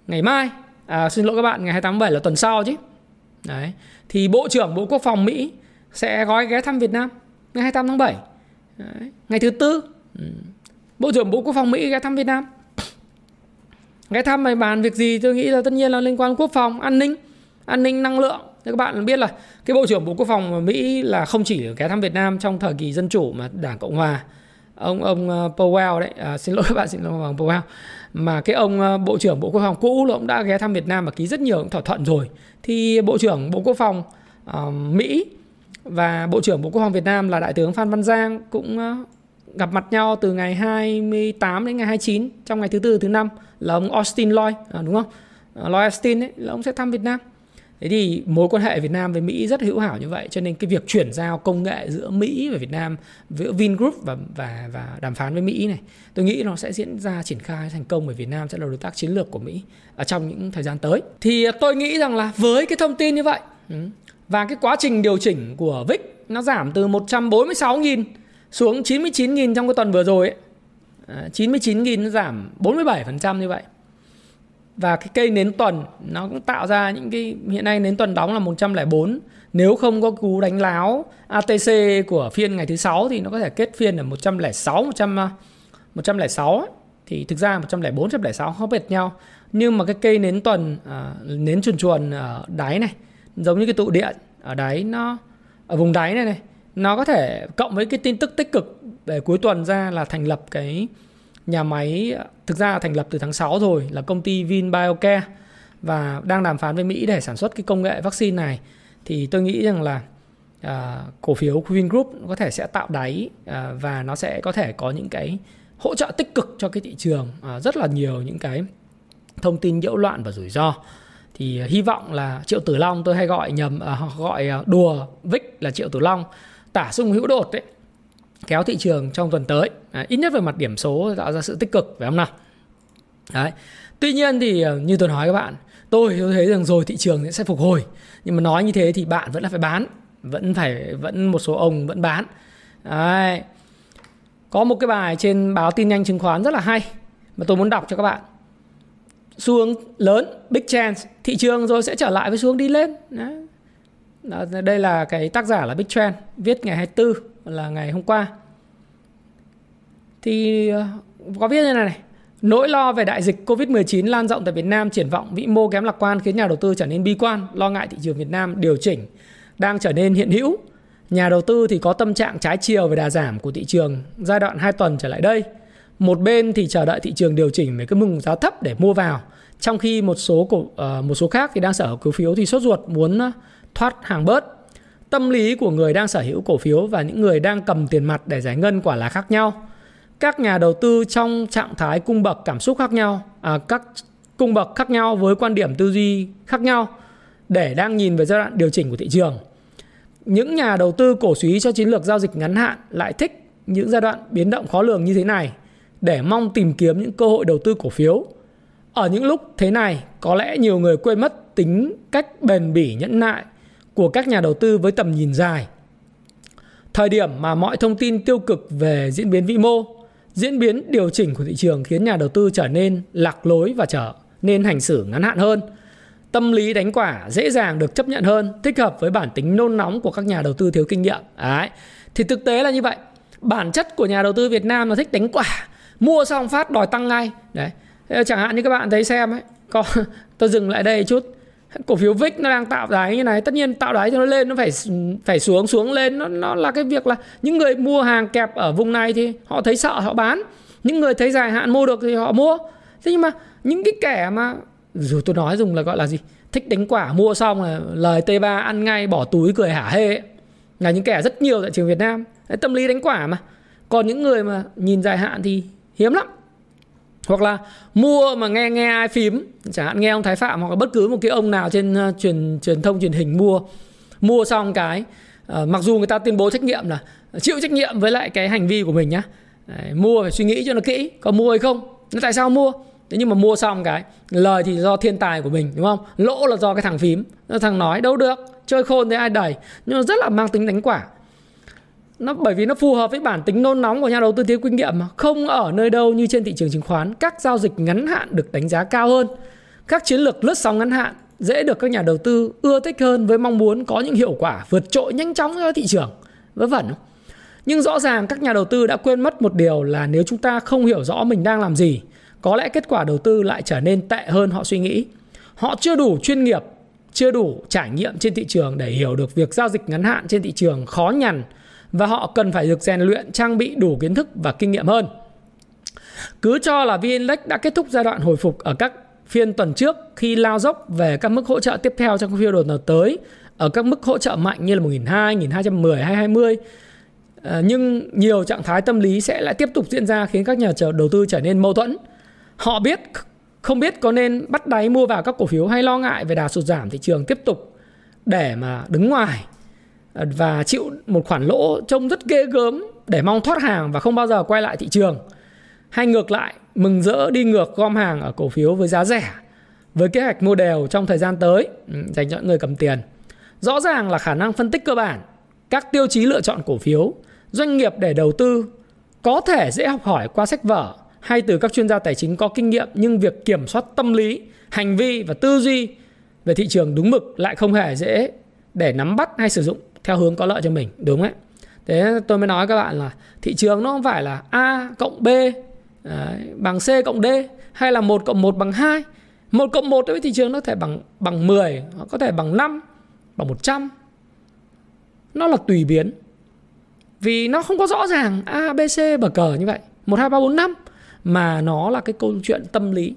ngày mai à, xin lỗi các bạn ngày 28 tháng 7 là tuần sau chứ Đấy. thì bộ trưởng bộ quốc phòng Mỹ sẽ gói ghé thăm Việt Nam ngày 28 tháng 7 Đấy. ngày thứ tư ừ, bộ trưởng bộ quốc phòng Mỹ ghé thăm Việt Nam ghé thăm mày bàn việc gì tôi nghĩ là tất nhiên là liên quan quốc phòng an ninh an ninh năng lượng thì các bạn biết là cái bộ trưởng bộ quốc phòng của mỹ là không chỉ ghé thăm việt nam trong thời kỳ dân chủ mà đảng cộng hòa ông ông ờ, powell đấy à, xin lỗi các bạn xin lỗi ông powell mà cái ông ờ, bộ trưởng bộ quốc phòng cũ là ông đã ghé thăm việt nam và ký rất nhiều thỏa thuận rồi thì bộ trưởng bộ quốc phòng uh, mỹ và bộ trưởng bộ quốc phòng việt nam là đại tướng phan văn giang cũng uh, gặp mặt nhau từ ngày 28 đến ngày 29 trong ngày thứ tư thứ năm là ông Austin Lloyd à, đúng không? À, Lloyd Austin ấy, là ông sẽ thăm Việt Nam. Thế thì mối quan hệ Việt Nam với Mỹ rất hữu hảo như vậy cho nên cái việc chuyển giao công nghệ giữa Mỹ và Việt Nam giữa Vingroup và và và đàm phán với Mỹ này, tôi nghĩ nó sẽ diễn ra triển khai thành công bởi Việt Nam sẽ là đối tác chiến lược của Mỹ ở trong những thời gian tới. Thì à, tôi nghĩ rằng là với cái thông tin như vậy ừ, và cái quá trình điều chỉnh của VIX nó giảm từ 146.000 xuống 99.000 trong cái tuần vừa rồi ấy. 99.000 à, giảm 47% như vậy. Và cái cây nến tuần nó cũng tạo ra những cái hiện nay nến tuần đóng là 104. Nếu không có cú đánh láo ATC của phiên ngày thứ sáu thì nó có thể kết phiên ở 106 100 106 thì thực ra 104 106 không bệt nhau. Nhưng mà cái cây nến tuần à, nến chuồn chuồn ở đáy này giống như cái tụ điện ở đáy nó ở vùng đáy này này nó có thể cộng với cái tin tức tích cực về cuối tuần ra là thành lập cái nhà máy thực ra là thành lập từ tháng 6 rồi là công ty VinBiocare và đang đàm phán với Mỹ để sản xuất cái công nghệ vaccine này thì tôi nghĩ rằng là à, cổ phiếu Vingroup có thể sẽ tạo đáy à, và nó sẽ có thể có những cái hỗ trợ tích cực cho cái thị trường à, rất là nhiều những cái thông tin nhiễu loạn và rủi ro thì à, hy vọng là triệu tử long tôi hay gọi nhầm à, gọi à, đùa vích là triệu tử long tả sung hữu đột đấy kéo thị trường trong tuần tới à, ít nhất về mặt điểm số tạo ra sự tích cực phải không nào đấy tuy nhiên thì ờ, như tôi nói các bạn tôi tôi thấy rằng rồi thị trường sẽ phục hồi nhưng mà nói như thế thì bạn vẫn là phải bán vẫn phải vẫn một số ông vẫn bán đấy có một cái bài trên báo tin nhanh chứng khoán rất là hay mà tôi muốn đọc cho các bạn xu hướng lớn big chance thị trường rồi sẽ trở lại với xu hướng đi lên Đấy đây là cái tác giả là Big Trend viết ngày 24 là ngày hôm qua thì ờ, có viết như này này Nỗi lo về đại dịch COVID-19 lan rộng tại Việt Nam triển vọng vĩ mô kém lạc quan khiến nhà đầu tư trở nên bi quan, lo ngại thị trường Việt Nam điều chỉnh đang trở nên hiện hữu. Nhà đầu tư thì có tâm trạng trái chiều về đà giảm của thị trường giai đoạn 2 tuần trở lại đây. Một bên thì chờ đợi thị trường điều chỉnh với cái mừng giá thấp để mua vào, trong khi một số cổ, ờ, một số khác thì đang sở hữu cổ phiếu thì sốt ruột muốn thoát hàng bớt tâm lý của người đang sở hữu cổ phiếu và những người đang cầm tiền mặt để giải ngân quả là khác nhau các nhà đầu tư trong trạng thái cung bậc cảm xúc khác nhau à, các cung bậc khác nhau với quan điểm tư duy khác nhau để đang nhìn về giai đoạn điều chỉnh của thị trường những nhà đầu tư cổ suý cho chiến lược giao dịch ngắn hạn lại thích những giai đoạn biến động khó lường như thế này để mong tìm kiếm những cơ hội đầu tư cổ phiếu ở những lúc thế này có lẽ nhiều người quên mất tính cách bền bỉ nhẫn nại của các nhà đầu tư với tầm nhìn dài. Thời điểm mà mọi thông tin tiêu cực về diễn biến vĩ mô, diễn biến điều chỉnh của thị trường khiến nhà đầu tư trở nên lạc lối và trở nên hành xử ngắn hạn hơn. Tâm lý đánh quả dễ dàng được chấp nhận hơn, thích hợp với bản tính nôn nóng của các nhà đầu tư thiếu kinh nghiệm. Đấy. Thì thực tế là như vậy. Bản chất của nhà đầu tư Việt Nam là thích đánh quả, mua xong phát đòi tăng ngay. Đấy. Chẳng hạn như các bạn thấy xem ấy, có tôi dừng lại đây chút cổ phiếu VIX nó đang tạo đáy như này tất nhiên tạo đáy cho nó lên nó phải phải xuống xuống lên nó nó là cái việc là những người mua hàng kẹp ở vùng này thì họ thấy sợ họ bán những người thấy dài hạn mua được thì họ mua thế nhưng mà những cái kẻ mà dù tôi nói dùng là gọi là gì thích đánh quả mua xong là lời T3 ăn ngay bỏ túi cười hả hê là những kẻ rất nhiều tại trường Việt Nam Đấy, tâm lý đánh quả mà còn những người mà nhìn dài hạn thì hiếm lắm hoặc là mua mà nghe nghe ai phím chẳng hạn nghe ông thái phạm hoặc là bất cứ một cái ông nào trên uh, truyền truyền thông truyền hình mua mua xong cái uh, mặc dù người ta tuyên bố trách nhiệm là chịu trách nhiệm với lại cái hành vi của mình nhá Đấy, mua phải suy nghĩ cho nó kỹ có mua hay không nó tại sao mua thế nhưng mà mua xong cái lời thì do thiên tài của mình đúng không lỗ là do cái thằng phím thằng nói đâu được chơi khôn thế ai đẩy nhưng mà rất là mang tính đánh quả nó bởi vì nó phù hợp với bản tính nôn nóng của nhà đầu tư thiếu kinh nghiệm mà không ở nơi đâu như trên thị trường chứng khoán các giao dịch ngắn hạn được đánh giá cao hơn các chiến lược lướt sóng ngắn hạn dễ được các nhà đầu tư ưa thích hơn với mong muốn có những hiệu quả vượt trội nhanh chóng cho thị trường vớ vẩn nhưng rõ ràng các nhà đầu tư đã quên mất một điều là nếu chúng ta không hiểu rõ mình đang làm gì có lẽ kết quả đầu tư lại trở nên tệ hơn họ suy nghĩ họ chưa đủ chuyên nghiệp chưa đủ trải nghiệm trên thị trường để hiểu được việc giao dịch ngắn hạn trên thị trường khó nhằn và họ cần phải được rèn luyện trang bị đủ kiến thức và kinh nghiệm hơn. Cứ cho là VN Index đã kết thúc giai đoạn hồi phục ở các phiên tuần trước khi lao dốc về các mức hỗ trợ tiếp theo trong phiên đột ngột tới ở các mức hỗ trợ mạnh như là 1.200, 1.210, 220 à, nhưng nhiều trạng thái tâm lý sẽ lại tiếp tục diễn ra khiến các nhà đầu tư trở nên mâu thuẫn. Họ biết không biết có nên bắt đáy mua vào các cổ phiếu hay lo ngại về đà sụt giảm thị trường tiếp tục để mà đứng ngoài và chịu một khoản lỗ trông rất ghê gớm để mong thoát hàng và không bao giờ quay lại thị trường. Hay ngược lại, mừng rỡ đi ngược gom hàng ở cổ phiếu với giá rẻ với kế hoạch mua đều trong thời gian tới ừ, dành cho những người cầm tiền. Rõ ràng là khả năng phân tích cơ bản, các tiêu chí lựa chọn cổ phiếu, doanh nghiệp để đầu tư có thể dễ học hỏi qua sách vở hay từ các chuyên gia tài chính có kinh nghiệm nhưng việc kiểm soát tâm lý, hành vi và tư duy về thị trường đúng mực lại không hề dễ để nắm bắt hay sử dụng theo hướng có lợi cho mình đúng đấy thế tôi mới nói các bạn là thị trường nó không phải là a cộng b đấy, bằng c cộng d hay là một cộng một bằng hai một cộng một đối với thị trường nó có thể bằng bằng 10, có thể bằng 5, bằng 100. Nó là tùy biến. Vì nó không có rõ ràng A, B, C bờ cờ như vậy. 1, 2, 3, 4, 5. Mà nó là cái câu chuyện tâm lý.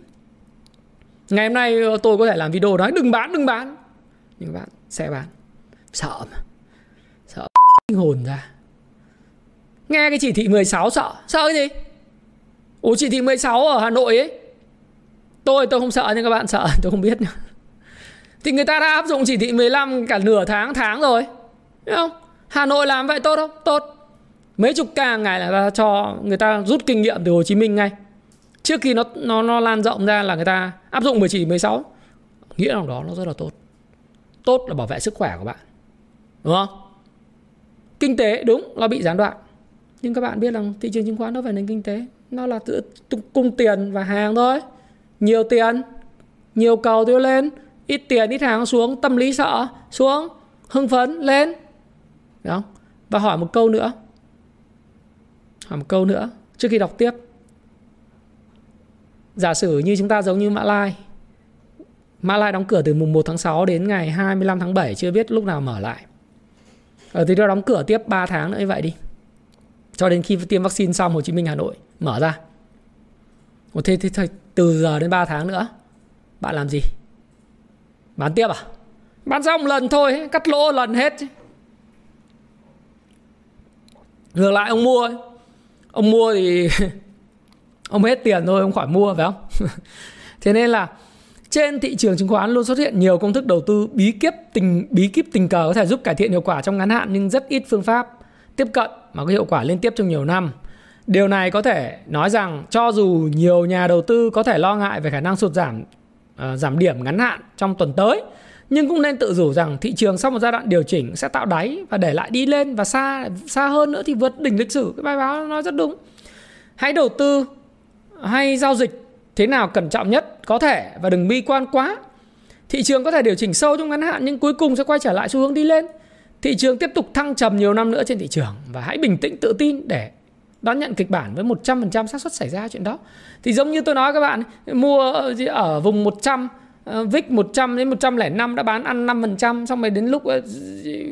Ngày hôm nay tôi có thể làm video nói đừng bán, đừng bán. Nhưng bạn sẽ bán. Sợ mà linh hồn ra Nghe cái chỉ thị 16 sợ Sợ cái gì Ủa chỉ thị 16 ở Hà Nội ấy Tôi tôi không sợ nhưng các bạn sợ Tôi không biết Thì người ta đã áp dụng chỉ thị 15 cả nửa tháng tháng rồi Đúng không Hà Nội làm vậy tốt không Tốt Mấy chục ca ngày là ta cho người ta rút kinh nghiệm từ Hồ Chí Minh ngay Trước khi nó nó nó lan rộng ra là người ta áp dụng bởi chỉ 16 Nghĩa là đó nó rất là tốt Tốt là bảo vệ sức khỏe của bạn Đúng không kinh tế đúng nó bị gián đoạn nhưng các bạn biết rằng thị trường chứng khoán nó phải nền kinh tế nó là tự cung tiền và hàng thôi nhiều tiền nhiều cầu tiêu lên ít tiền ít hàng xuống tâm lý sợ xuống hưng phấn lên đó và hỏi một câu nữa hỏi một câu nữa trước khi đọc tiếp giả sử như chúng ta giống như mã lai mã lai đóng cửa từ mùng 1 tháng 6 đến ngày 25 tháng 7 chưa biết lúc nào mở lại Ờ, thì nó đóng cửa tiếp 3 tháng nữa như vậy đi. Cho đến khi tiêm vaccine xong Hồ Chí Minh Hà Nội mở ra. Ủa thế, thế, thế từ giờ đến 3 tháng nữa bạn làm gì? Bán tiếp à? Bán xong lần thôi, cắt lỗ lần hết chứ. Ngược lại ông mua Ông mua thì Ông hết tiền thôi, ông khỏi mua phải không? Thế nên là trên thị trường chứng khoán luôn xuất hiện nhiều công thức đầu tư bí kíp tình bí kíp tình cờ có thể giúp cải thiện hiệu quả trong ngắn hạn nhưng rất ít phương pháp tiếp cận mà có hiệu quả liên tiếp trong nhiều năm. Điều này có thể nói rằng cho dù nhiều nhà đầu tư có thể lo ngại về khả năng sụt giảm uh, giảm điểm ngắn hạn trong tuần tới, nhưng cũng nên tự rủ rằng thị trường sau một giai đoạn điều chỉnh sẽ tạo đáy và để lại đi lên và xa xa hơn nữa thì vượt đỉnh lịch sử. Cái bài báo nói rất đúng. Hãy đầu tư hay giao dịch thế nào cẩn trọng nhất có thể và đừng bi quan quá. Thị trường có thể điều chỉnh sâu trong ngắn hạn nhưng cuối cùng sẽ quay trở lại xu hướng đi lên. Thị trường tiếp tục thăng trầm nhiều năm nữa trên thị trường và hãy bình tĩnh tự tin để đón nhận kịch bản với 100% xác suất xảy ra chuyện đó. Thì giống như tôi nói các bạn, mua ở vùng 100 VIX 100 đến 105 đã bán ăn 5% xong rồi đến lúc ờ,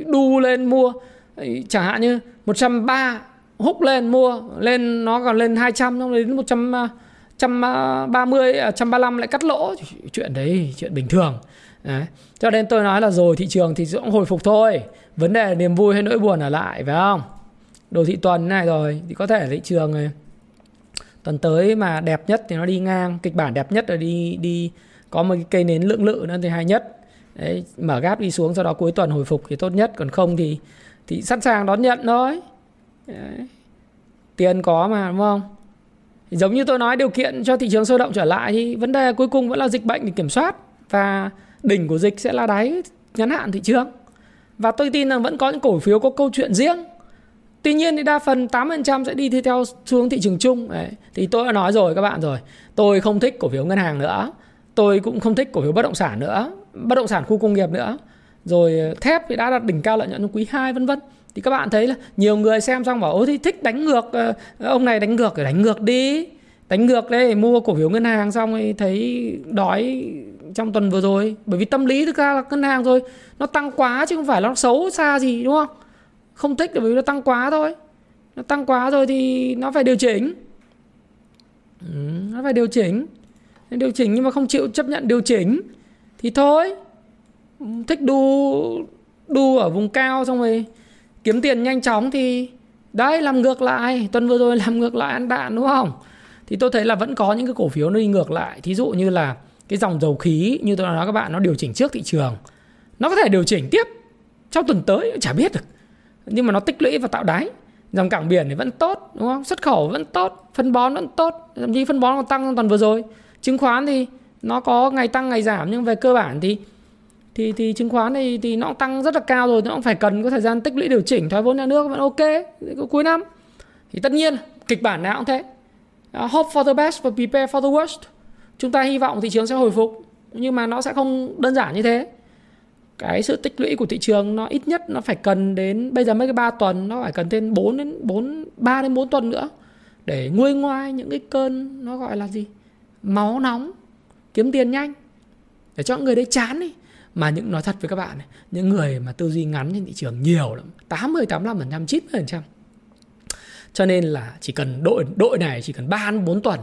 đu lên mua chẳng hạn như 103 húc lên mua lên nó còn lên 200 xong rồi đến 100 130 135 à, lại cắt lỗ chuyện đấy chuyện bình thường đấy. cho nên tôi nói là rồi thị trường thì cũng hồi phục thôi vấn đề là niềm vui hay nỗi buồn ở lại phải không đồ thị tuần này rồi thì có thể thị trường này. tuần tới mà đẹp nhất thì nó đi ngang kịch bản đẹp nhất là đi đi có một cái cây nến lượng lự nữa thì hay nhất đấy mở gáp đi xuống sau đó cuối tuần hồi phục thì tốt nhất còn không thì thì sẵn sàng đón nhận thôi đấy. tiền có mà đúng không giống như tôi nói điều kiện cho thị trường sôi động trở lại thì vấn đề cuối cùng vẫn là dịch bệnh để kiểm soát và đỉnh của dịch sẽ là đáy ngắn hạn thị trường và tôi tin là vẫn có những cổ phiếu có câu chuyện riêng Tuy nhiên thì đa phần 8% sẽ đi theo xuống thị trường chung Đấy. Thì tôi đã nói rồi các bạn rồi Tôi không thích cổ phiếu ngân hàng nữa Tôi cũng không thích cổ phiếu bất động sản nữa Bất động sản khu công nghiệp nữa Rồi thép thì đã đạt đỉnh cao lợi nhuận trong quý 2 vân vân thì các bạn thấy là nhiều người xem xong bảo ôi thì thích đánh ngược ờ, ông này đánh ngược đánh ngược đi đánh ngược đấy mua cổ phiếu ngân hàng xong thì thấy đói trong tuần vừa rồi bởi vì tâm lý thực ra là ngân hàng rồi nó tăng quá chứ không phải nó xấu xa gì đúng không không thích là bởi vì nó tăng quá thôi nó tăng quá rồi thì nó phải điều chỉnh ừ, nó phải điều chỉnh điều chỉnh nhưng mà không chịu chấp nhận điều chỉnh thì thôi thích đu đu ở vùng cao xong rồi kiếm tiền nhanh chóng thì đấy làm ngược lại tuần vừa rồi làm ngược lại ăn đạn đúng không thì tôi thấy là vẫn có những cái cổ phiếu nó đi ngược lại thí dụ như là cái dòng dầu khí như tôi đã nói các bạn nó điều chỉnh trước thị trường nó có thể điều chỉnh tiếp trong tuần tới chả biết được nhưng mà nó tích lũy và tạo đáy dòng cảng biển thì vẫn tốt đúng không xuất khẩu vẫn tốt phân bón vẫn tốt làm gì phân bón còn tăng trong tuần vừa rồi chứng khoán thì nó có ngày tăng ngày giảm nhưng về cơ bản thì thì thì chứng khoán này thì nó tăng rất là cao rồi nó cũng phải cần có thời gian tích lũy điều chỉnh thoái vốn nhà nước vẫn ok cuối năm thì tất nhiên kịch bản nào cũng thế à, hope for the best và prepare for the worst chúng ta hy vọng thị trường sẽ hồi phục nhưng mà nó sẽ không đơn giản như thế cái sự tích lũy của thị trường nó ít nhất nó phải cần đến bây giờ mới cái ba tuần nó phải cần thêm 4 đến 4 3 đến 4 tuần nữa để nguôi ngoai những cái cơn nó gọi là gì máu nóng kiếm tiền nhanh để cho người đấy chán đi mà những nói thật với các bạn những người mà tư duy ngắn trên thị trường nhiều lắm 80 85% trăm cho nên là chỉ cần đội đội này chỉ cần 3 4 tuần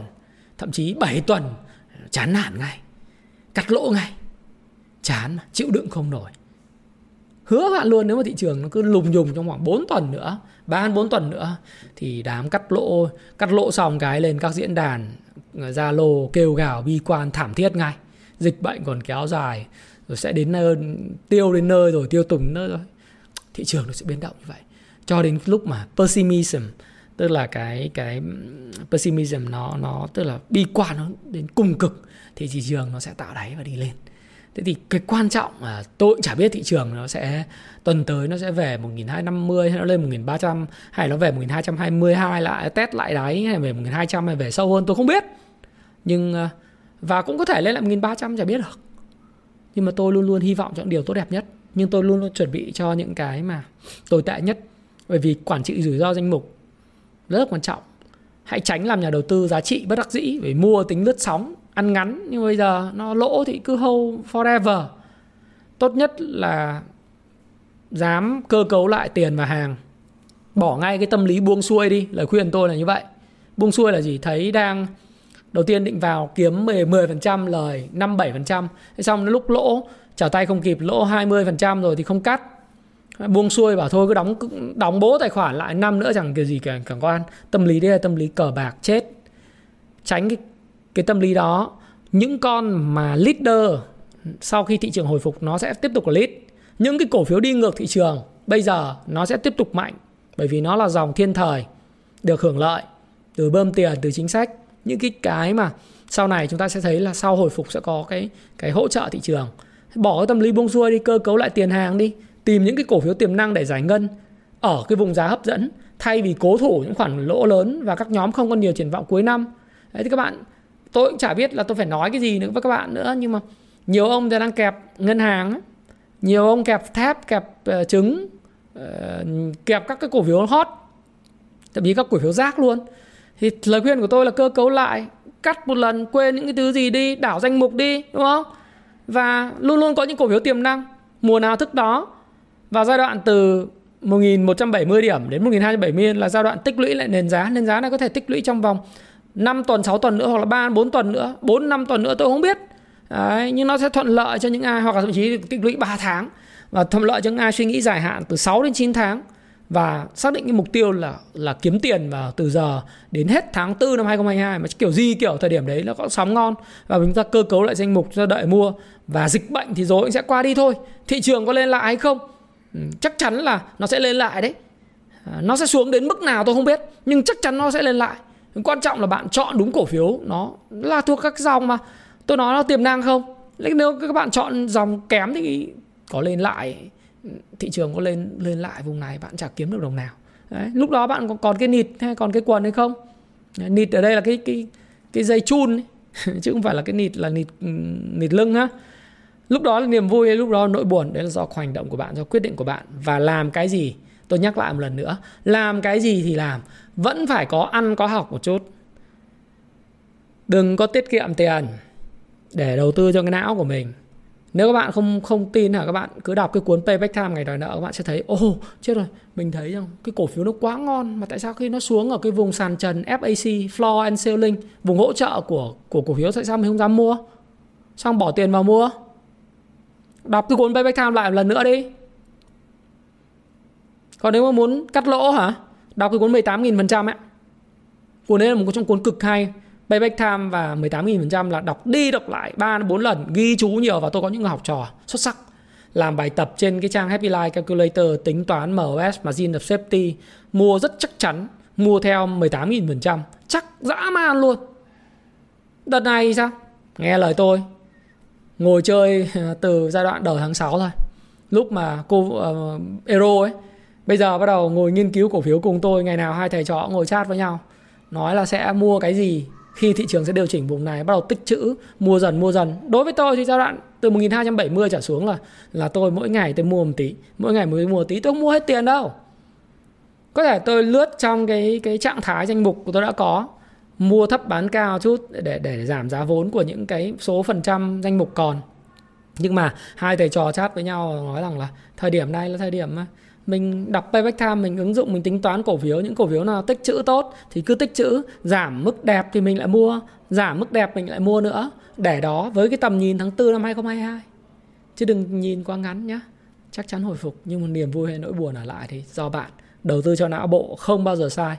thậm chí 7 tuần chán nản ngay cắt lỗ ngay chán mà, chịu đựng không nổi hứa bạn luôn nếu mà thị trường nó cứ lùng nhùng trong khoảng 4 tuần nữa ba bốn tuần nữa thì đám cắt lỗ cắt lỗ xong cái lên các diễn đàn ờ, Zalo kêu gào bi quan thảm thiết ngay dịch bệnh còn kéo dài rồi sẽ đến nơi, tiêu đến nơi rồi tiêu tùng nơi rồi thị trường nó sẽ biến động như vậy cho đến lúc mà pessimism tức là cái cái pessimism nó nó tức là bi quan nó đến cùng cực thì thị trường nó sẽ tạo đáy và đi lên thế thì cái quan trọng là tôi cũng chả biết thị trường nó sẽ tuần tới nó sẽ về 1250 hay nó lên 1300 hay nó về 1222 lại test lại đáy hay về 1200 hay về sâu hơn tôi không biết nhưng à, và cũng có thể lên lại 1300 chả biết được nhưng mà tôi luôn luôn hy vọng cho những điều tốt đẹp nhất nhưng tôi luôn luôn chuẩn bị cho những cái mà tồi tệ nhất bởi vì quản trị rủi ro danh mục rất là quan trọng hãy tránh làm nhà đầu tư giá trị bất đắc dĩ bởi mua tính lướt sóng ăn ngắn nhưng bây giờ nó lỗ thì cứ hold forever tốt nhất là dám cơ cấu lại tiền và hàng bỏ ngay cái tâm lý buông xuôi đi lời khuyên tôi là như vậy buông xuôi là gì thấy đang đầu tiên định vào kiếm 10, 10% lời 5 7% xong lúc lỗ trả tay không kịp lỗ 20% rồi thì không cắt buông xuôi bảo thôi cứ đóng đóng bố tài khoản lại năm nữa chẳng kiểu gì cả cả quan tâm lý đấy là tâm lý cờ bạc chết tránh cái, cái tâm lý đó những con mà leader sau khi thị trường hồi phục nó sẽ tiếp tục lead những cái cổ phiếu đi ngược thị trường bây giờ nó sẽ tiếp tục mạnh bởi vì nó là dòng thiên thời được hưởng lợi từ bơm tiền từ chính sách những cái cái mà sau này chúng ta sẽ thấy là sau hồi phục sẽ có cái cái hỗ trợ thị trường bỏ cái tâm lý buông xuôi đi cơ cấu lại tiền hàng đi tìm những cái cổ phiếu tiềm năng để giải ngân ở cái vùng giá hấp dẫn thay vì cố thủ những khoản lỗ lớn và các nhóm không còn nhiều triển vọng cuối năm đấy thì các bạn tôi cũng chả biết là tôi phải nói cái gì nữa với các bạn nữa nhưng mà nhiều ông thì đang kẹp ngân hàng nhiều ông kẹp thép kẹp ờ, trứng ờ, kẹp các cái cổ phiếu hot thậm chí các cổ phiếu rác luôn thì lời khuyên của tôi là cơ cấu lại cắt một lần quên những cái thứ gì đi đảo danh mục đi đúng không và luôn luôn có những cổ phiếu tiềm năng mùa nào thức đó và giai đoạn từ 1170 điểm đến 1270 là giai đoạn tích lũy lại nền giá nền giá này có thể tích lũy trong vòng 5 tuần 6 tuần nữa hoặc là 3 4 tuần nữa 4 5 tuần nữa tôi không biết Đấy, nhưng nó sẽ thuận lợi cho những ai hoặc là thậm chí tích lũy 3 tháng và thuận lợi cho những ai suy nghĩ dài hạn từ 6 đến 9 tháng và xác định cái mục tiêu là là kiếm tiền vào từ giờ đến hết tháng 4 năm 2022 mà kiểu gì kiểu thời điểm đấy nó có sóng ngon và chúng ta cơ cấu lại danh mục cho đợi mua và dịch bệnh thì rồi cũng sẽ qua đi thôi thị trường có lên lại hay không ừ, chắc chắn là nó sẽ lên lại đấy à, nó sẽ xuống đến mức nào tôi không biết nhưng chắc chắn nó sẽ lên lại quan trọng là bạn chọn đúng cổ phiếu nó là thuộc các dòng mà tôi nói nó tiềm năng không nếu các bạn chọn dòng kém thì có lên lại thị trường có lên lên lại vùng này bạn chả kiếm được đồng nào Đấy, lúc đó bạn còn còn cái nịt hay còn cái quần hay không nịt ở đây là cái cái cái dây chun chứ không phải là cái nịt là nịt ừ, nịt lưng ha lúc đó là niềm vui lúc đó nỗi buồn đấy là do hành động của bạn do quyết định của bạn và làm cái gì tôi nhắc lại một lần nữa làm cái gì thì làm vẫn phải có ăn có học một chút đừng có tiết kiệm tiền để đầu tư cho cái não của mình nếu các bạn không không tin hả các bạn cứ đọc cái cuốn payback time ngày đòi nợ các bạn sẽ thấy ô oh, chết rồi mình thấy rằng cái cổ phiếu nó quá ngon mà tại sao khi nó xuống ở cái vùng sàn trần FAC floor and ceiling vùng hỗ trợ của của cổ phiếu tại sao mình không dám mua xong bỏ tiền vào mua đọc cái cuốn payback time lại một lần nữa đi còn nếu mà muốn cắt lỗ hả đọc cái cuốn 18.000% ấy cuốn đấy là một trong cuốn cực hay Payback time và 18.000% là đọc đi đọc lại 3 4 lần, ghi chú nhiều và tôi có những học trò xuất sắc làm bài tập trên cái trang Happy Life Calculator tính toán MOS margin of safety mua rất chắc chắn mua theo 18.000% chắc dã man luôn đợt này sao nghe lời tôi ngồi chơi ờ, từ giai đoạn đầu tháng 6 thôi lúc mà cô uh, ờ, Euro ấy bây giờ bắt đầu ngồi nghiên cứu cổ phiếu cùng tôi ngày nào hai thầy trò ngồi chat với nhau nói là sẽ mua cái gì khi thị trường sẽ điều chỉnh vùng này bắt đầu tích trữ mua dần mua dần đối với tôi thì giai đoạn từ 1270 trở xuống là là tôi mỗi ngày tôi mua một tí mỗi ngày mới mua một tí tôi không mua hết tiền đâu có thể tôi lướt trong cái cái trạng thái danh mục của tôi đã có mua thấp bán cao chút để để giảm giá vốn của những cái số phần trăm danh mục còn nhưng mà hai thầy trò chat với nhau nói rằng là thời điểm này là thời điểm mà mình đọc payback time mình ứng dụng mình tính toán cổ phiếu những cổ phiếu nào tích chữ tốt thì cứ tích chữ giảm mức đẹp thì mình lại mua giảm mức đẹp mình lại mua nữa để đó với cái tầm nhìn tháng 4 năm 2022 chứ đừng nhìn quá ngắn nhá chắc chắn hồi phục nhưng mà niềm vui hay nỗi buồn ở lại thì do bạn đầu tư cho não bộ không bao giờ sai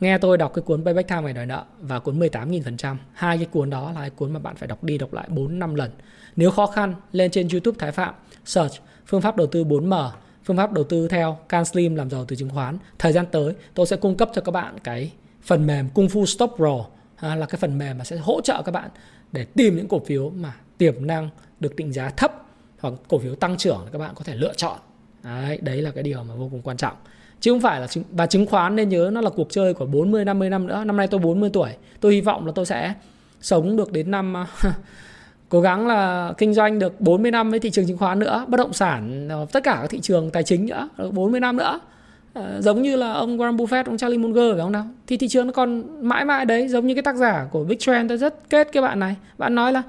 nghe tôi đọc cái cuốn Payback Time ngày đòi nợ và cuốn 18.000% hai cái cuốn đó là cái cuốn mà bạn phải đọc đi đọc lại 4 5 lần nếu khó khăn lên trên YouTube Thái Phạm search phương pháp đầu tư 4M phương pháp đầu tư theo Can Slim làm giàu từ chứng khoán. Thời gian tới tôi sẽ cung cấp cho các bạn cái phần mềm Kung Fu Stop Pro à, là cái phần mềm mà sẽ hỗ trợ các bạn để tìm những cổ phiếu mà tiềm năng được định giá thấp hoặc cổ phiếu tăng trưởng các bạn có thể lựa chọn. Đấy, đấy là cái điều mà vô cùng quan trọng. Chứ không phải là chứng, và chứng khoán nên nhớ nó là cuộc chơi của 40 50 năm nữa. Năm nay tôi 40 tuổi. Tôi hy vọng là tôi sẽ sống được đến năm à, cố gắng là kinh doanh được 40 năm với thị trường chứng khoán nữa, bất động sản, ờ, tất cả các thị trường tài chính nữa, được 40 năm nữa. À, giống như là ông Warren Buffett, ông Charlie Munger phải không nào? Thì thị trường nó còn mãi mãi đấy, giống như cái tác giả của Big Trend tôi rất kết cái bạn này. Bạn nói là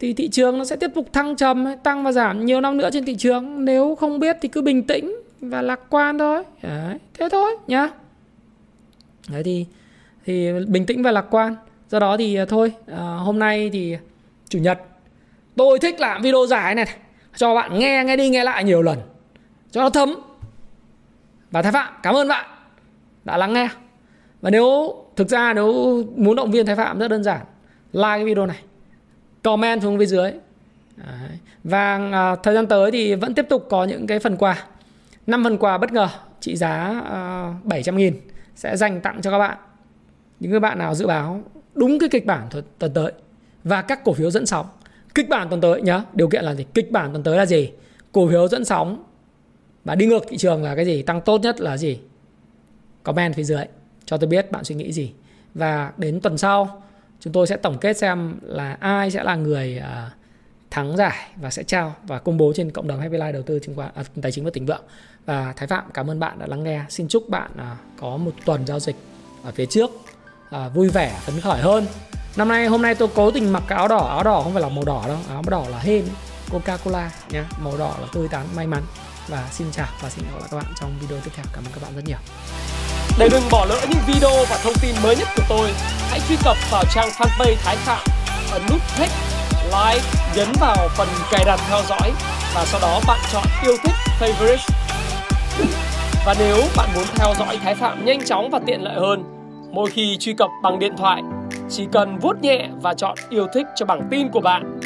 thì thị trường nó sẽ tiếp tục thăng trầm, tăng và giảm nhiều năm nữa trên thị trường. Nếu không biết thì cứ bình tĩnh và lạc quan thôi. Đấy, thế thôi nhá. Đấy thì thì bình tĩnh và lạc quan. Do đó thì ờ, thôi, à, hôm nay thì chủ nhật tôi thích làm video dài này cho bạn nghe nghe đi nghe lại nhiều lần cho nó thấm và thái phạm cảm ơn bạn đã lắng nghe và nếu thực ra nếu muốn động viên thái phạm rất đơn giản like cái video này comment xuống phía dưới Đấy. và à, thời gian tới thì vẫn tiếp tục có những cái phần quà năm phần quà bất ngờ trị giá à, bảy trăm nghìn sẽ dành tặng cho các bạn những người bạn nào dự báo đúng cái kịch bản tuần tới và các cổ phiếu dẫn sóng kịch bản tuần tới nhá điều kiện là gì kịch bản tuần tới là gì cổ phiếu dẫn sóng và đi ngược thị trường là cái gì tăng tốt nhất là gì comment phía dưới cho tôi biết bạn suy nghĩ gì và đến tuần sau chúng tôi sẽ tổng kết xem là ai sẽ là người à, thắng giải và sẽ trao và công bố trên cộng đồng Happy Life đầu tư chứng khoán à, tài chính và tỉnh vượng và Thái Phạm cảm ơn bạn đã lắng nghe xin chúc bạn à, có một tuần giao dịch ở phía trước à, vui vẻ phấn khởi hơn năm nay hôm nay tôi cố tình mặc cái áo đỏ áo đỏ không phải là màu đỏ đâu áo đỏ là hên coca cola nhé màu đỏ là tươi tắn may mắn và xin chào và xin hẹn gặp lại các bạn trong video tiếp theo cảm ơn các bạn rất nhiều để đừng bỏ lỡ những video và thông tin mới nhất của tôi hãy truy cập vào trang fanpage Thái Phạm ấn nút thích like nhấn vào phần cài đặt theo dõi và sau đó bạn chọn yêu thích favorite và nếu bạn muốn theo dõi Thái Phạm nhanh chóng và tiện lợi hơn mỗi khi truy cập bằng điện thoại chỉ cần vuốt nhẹ và chọn yêu thích cho bảng tin của bạn.